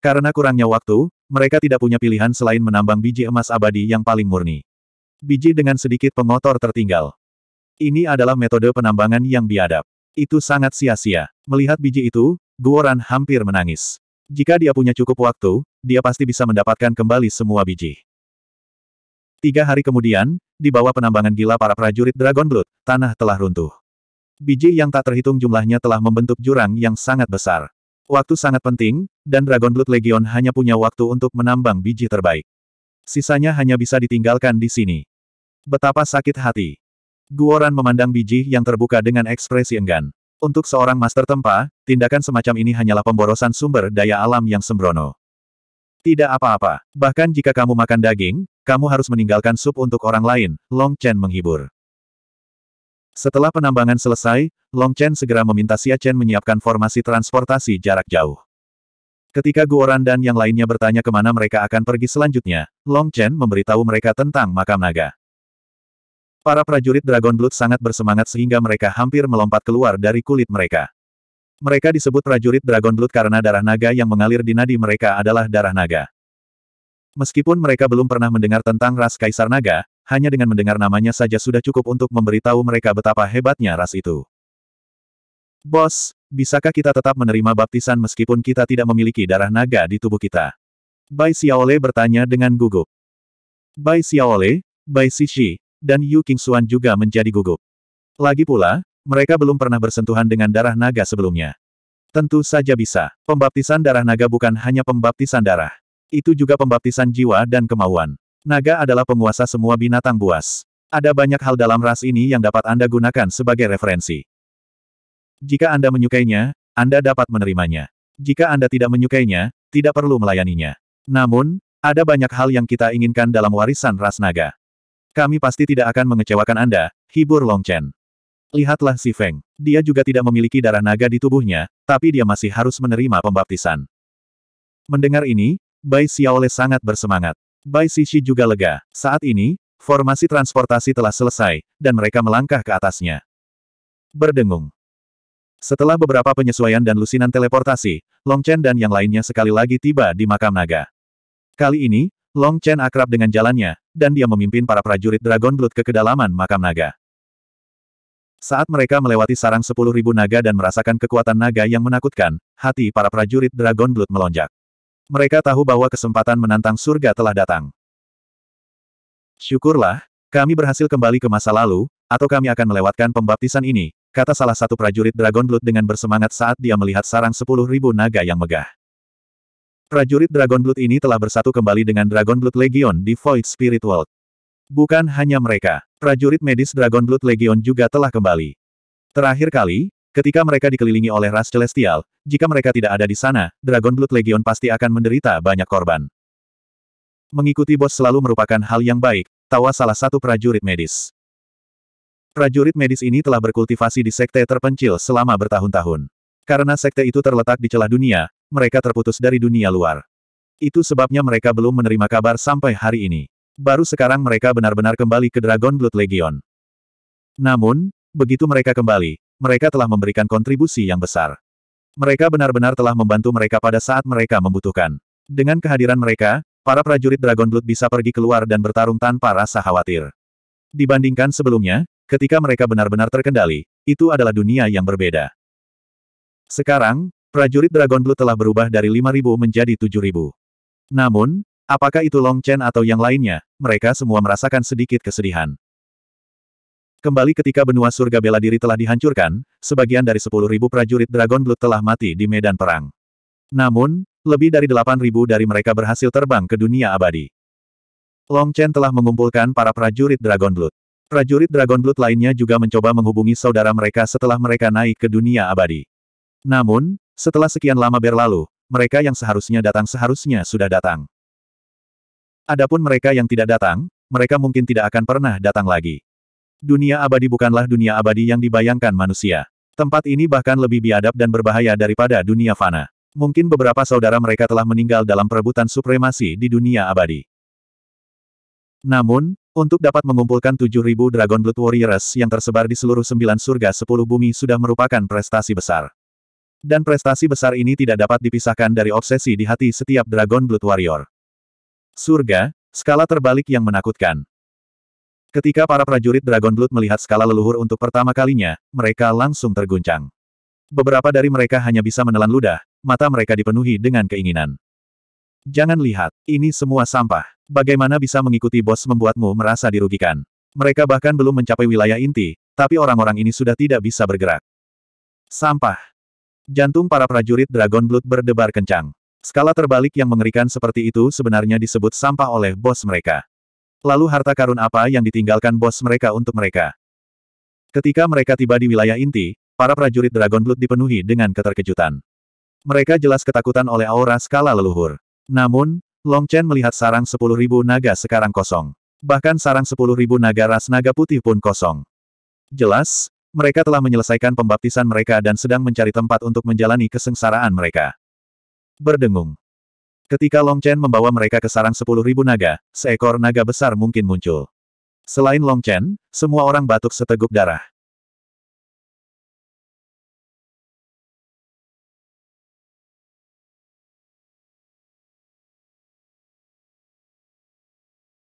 Karena kurangnya waktu, mereka tidak punya pilihan selain menambang biji emas abadi yang paling murni. Biji dengan sedikit pengotor tertinggal. Ini adalah metode penambangan yang biadab. Itu sangat sia-sia. Melihat biji itu, Guoran hampir menangis. Jika dia punya cukup waktu, dia pasti bisa mendapatkan kembali semua biji. Tiga hari kemudian, di bawah penambangan gila para prajurit Dragon Blood, tanah telah runtuh. Biji yang tak terhitung jumlahnya telah membentuk jurang yang sangat besar. Waktu sangat penting, dan Dragon Blood Legion hanya punya waktu untuk menambang biji terbaik. Sisanya hanya bisa ditinggalkan di sini. Betapa sakit hati. Guoran memandang biji yang terbuka dengan ekspresi enggan. Untuk seorang master tempa, tindakan semacam ini hanyalah pemborosan sumber daya alam yang sembrono. Tidak apa-apa. Bahkan jika kamu makan daging, kamu harus meninggalkan sup untuk orang lain, Long Chen menghibur. Setelah penambangan selesai, Long Chen segera meminta Xia Chen menyiapkan formasi transportasi jarak jauh. Ketika Guoran dan yang lainnya bertanya kemana mereka akan pergi selanjutnya, Long Chen memberitahu mereka tentang makam naga. Para prajurit Dragon Blood sangat bersemangat sehingga mereka hampir melompat keluar dari kulit mereka. Mereka disebut prajurit Dragon Blood karena darah naga yang mengalir di nadi mereka adalah darah naga. Meskipun mereka belum pernah mendengar tentang ras Kaisar Naga, hanya dengan mendengar namanya saja sudah cukup untuk memberitahu mereka betapa hebatnya ras itu. Bos, bisakah kita tetap menerima baptisan meskipun kita tidak memiliki darah naga di tubuh kita? Bai Xiaole bertanya dengan gugup. Bai Xiaole, Bai Xixi, dan Yu Qingxuan juga menjadi gugup. Lagi pula, mereka belum pernah bersentuhan dengan darah naga sebelumnya. Tentu saja bisa. Pembaptisan darah naga bukan hanya pembaptisan darah. Itu juga pembaptisan jiwa dan kemauan. Naga adalah penguasa semua binatang buas. Ada banyak hal dalam ras ini yang dapat Anda gunakan sebagai referensi. Jika Anda menyukainya, Anda dapat menerimanya. Jika Anda tidak menyukainya, tidak perlu melayaninya. Namun, ada banyak hal yang kita inginkan dalam warisan ras naga. Kami pasti tidak akan mengecewakan Anda, hibur Long Chen. Lihatlah si Feng. Dia juga tidak memiliki darah naga di tubuhnya, tapi dia masih harus menerima pembaptisan. Mendengar ini, Bai Xiaole sangat bersemangat. Bai Sishi juga lega. Saat ini, formasi transportasi telah selesai, dan mereka melangkah ke atasnya. Berdengung. Setelah beberapa penyesuaian dan lusinan teleportasi, Long Chen dan yang lainnya sekali lagi tiba di makam naga. Kali ini, Long Chen akrab dengan jalannya, dan dia memimpin para prajurit Dragon Blood ke kedalaman makam naga. Saat mereka melewati sarang sepuluh ribu naga dan merasakan kekuatan naga yang menakutkan, hati para prajurit Dragon Blood melonjak. Mereka tahu bahwa kesempatan menantang surga telah datang. Syukurlah, kami berhasil kembali ke masa lalu, atau kami akan melewatkan pembaptisan ini, kata salah satu prajurit Dragon Blood dengan bersemangat saat dia melihat sarang sepuluh ribu naga yang megah. Prajurit Dragon Blood ini telah bersatu kembali dengan Dragon Blood Legion di Void Spirit World. Bukan hanya mereka, prajurit medis Dragon Blood Legion juga telah kembali. Terakhir kali, Ketika mereka dikelilingi oleh ras celestial, jika mereka tidak ada di sana, Dragon Blood Legion pasti akan menderita banyak korban. Mengikuti bos selalu merupakan hal yang baik, tawa salah satu prajurit medis. Prajurit medis ini telah berkultivasi di sekte terpencil selama bertahun-tahun. Karena sekte itu terletak di celah dunia, mereka terputus dari dunia luar. Itu sebabnya mereka belum menerima kabar sampai hari ini. Baru sekarang mereka benar-benar kembali ke Dragon Blood Legion. Namun, begitu mereka kembali, mereka telah memberikan kontribusi yang besar. Mereka benar-benar telah membantu mereka pada saat mereka membutuhkan. Dengan kehadiran mereka, para prajurit Dragon Blood bisa pergi keluar dan bertarung tanpa rasa khawatir. Dibandingkan sebelumnya, ketika mereka benar-benar terkendali, itu adalah dunia yang berbeda. Sekarang, prajurit Dragon Blood telah berubah dari 5.000 menjadi 7.000. Namun, apakah itu Long Chen atau yang lainnya, mereka semua merasakan sedikit kesedihan. Kembali ketika benua surga bela diri telah dihancurkan, sebagian dari 10.000 prajurit Dragon Blood telah mati di medan perang. Namun, lebih dari 8.000 dari mereka berhasil terbang ke dunia abadi. Long Chen telah mengumpulkan para prajurit Dragon Blood. Prajurit Dragon Blood lainnya juga mencoba menghubungi saudara mereka setelah mereka naik ke dunia abadi. Namun, setelah sekian lama berlalu, mereka yang seharusnya datang seharusnya sudah datang. Adapun mereka yang tidak datang, mereka mungkin tidak akan pernah datang lagi. Dunia abadi bukanlah dunia abadi yang dibayangkan manusia. Tempat ini bahkan lebih biadab dan berbahaya daripada dunia fana. Mungkin beberapa saudara mereka telah meninggal dalam perebutan supremasi di dunia abadi. Namun, untuk dapat mengumpulkan 7.000 Dragon Blood Warriors yang tersebar di seluruh sembilan surga sepuluh bumi sudah merupakan prestasi besar. Dan prestasi besar ini tidak dapat dipisahkan dari obsesi di hati setiap Dragon Blood Warrior. Surga, skala terbalik yang menakutkan. Ketika para prajurit Dragon Blood melihat skala leluhur untuk pertama kalinya, mereka langsung terguncang. Beberapa dari mereka hanya bisa menelan ludah, mata mereka dipenuhi dengan keinginan. Jangan lihat, ini semua sampah. Bagaimana bisa mengikuti bos membuatmu merasa dirugikan? Mereka bahkan belum mencapai wilayah inti, tapi orang-orang ini sudah tidak bisa bergerak. Sampah. Jantung para prajurit Dragon Blood berdebar kencang. Skala terbalik yang mengerikan seperti itu sebenarnya disebut sampah oleh bos mereka. Lalu harta karun apa yang ditinggalkan bos mereka untuk mereka? Ketika mereka tiba di wilayah inti, para prajurit Dragon Blood dipenuhi dengan keterkejutan. Mereka jelas ketakutan oleh aura skala leluhur. Namun, Long Chen melihat sarang 10.000 naga sekarang kosong. Bahkan sarang 10.000 naga ras naga putih pun kosong. Jelas, mereka telah menyelesaikan pembaptisan mereka dan sedang mencari tempat untuk menjalani kesengsaraan mereka. Berdengung. Ketika Long Chen membawa mereka ke sarang sepuluh ribu naga, seekor naga besar mungkin muncul. Selain Long Chen, semua orang batuk seteguk darah.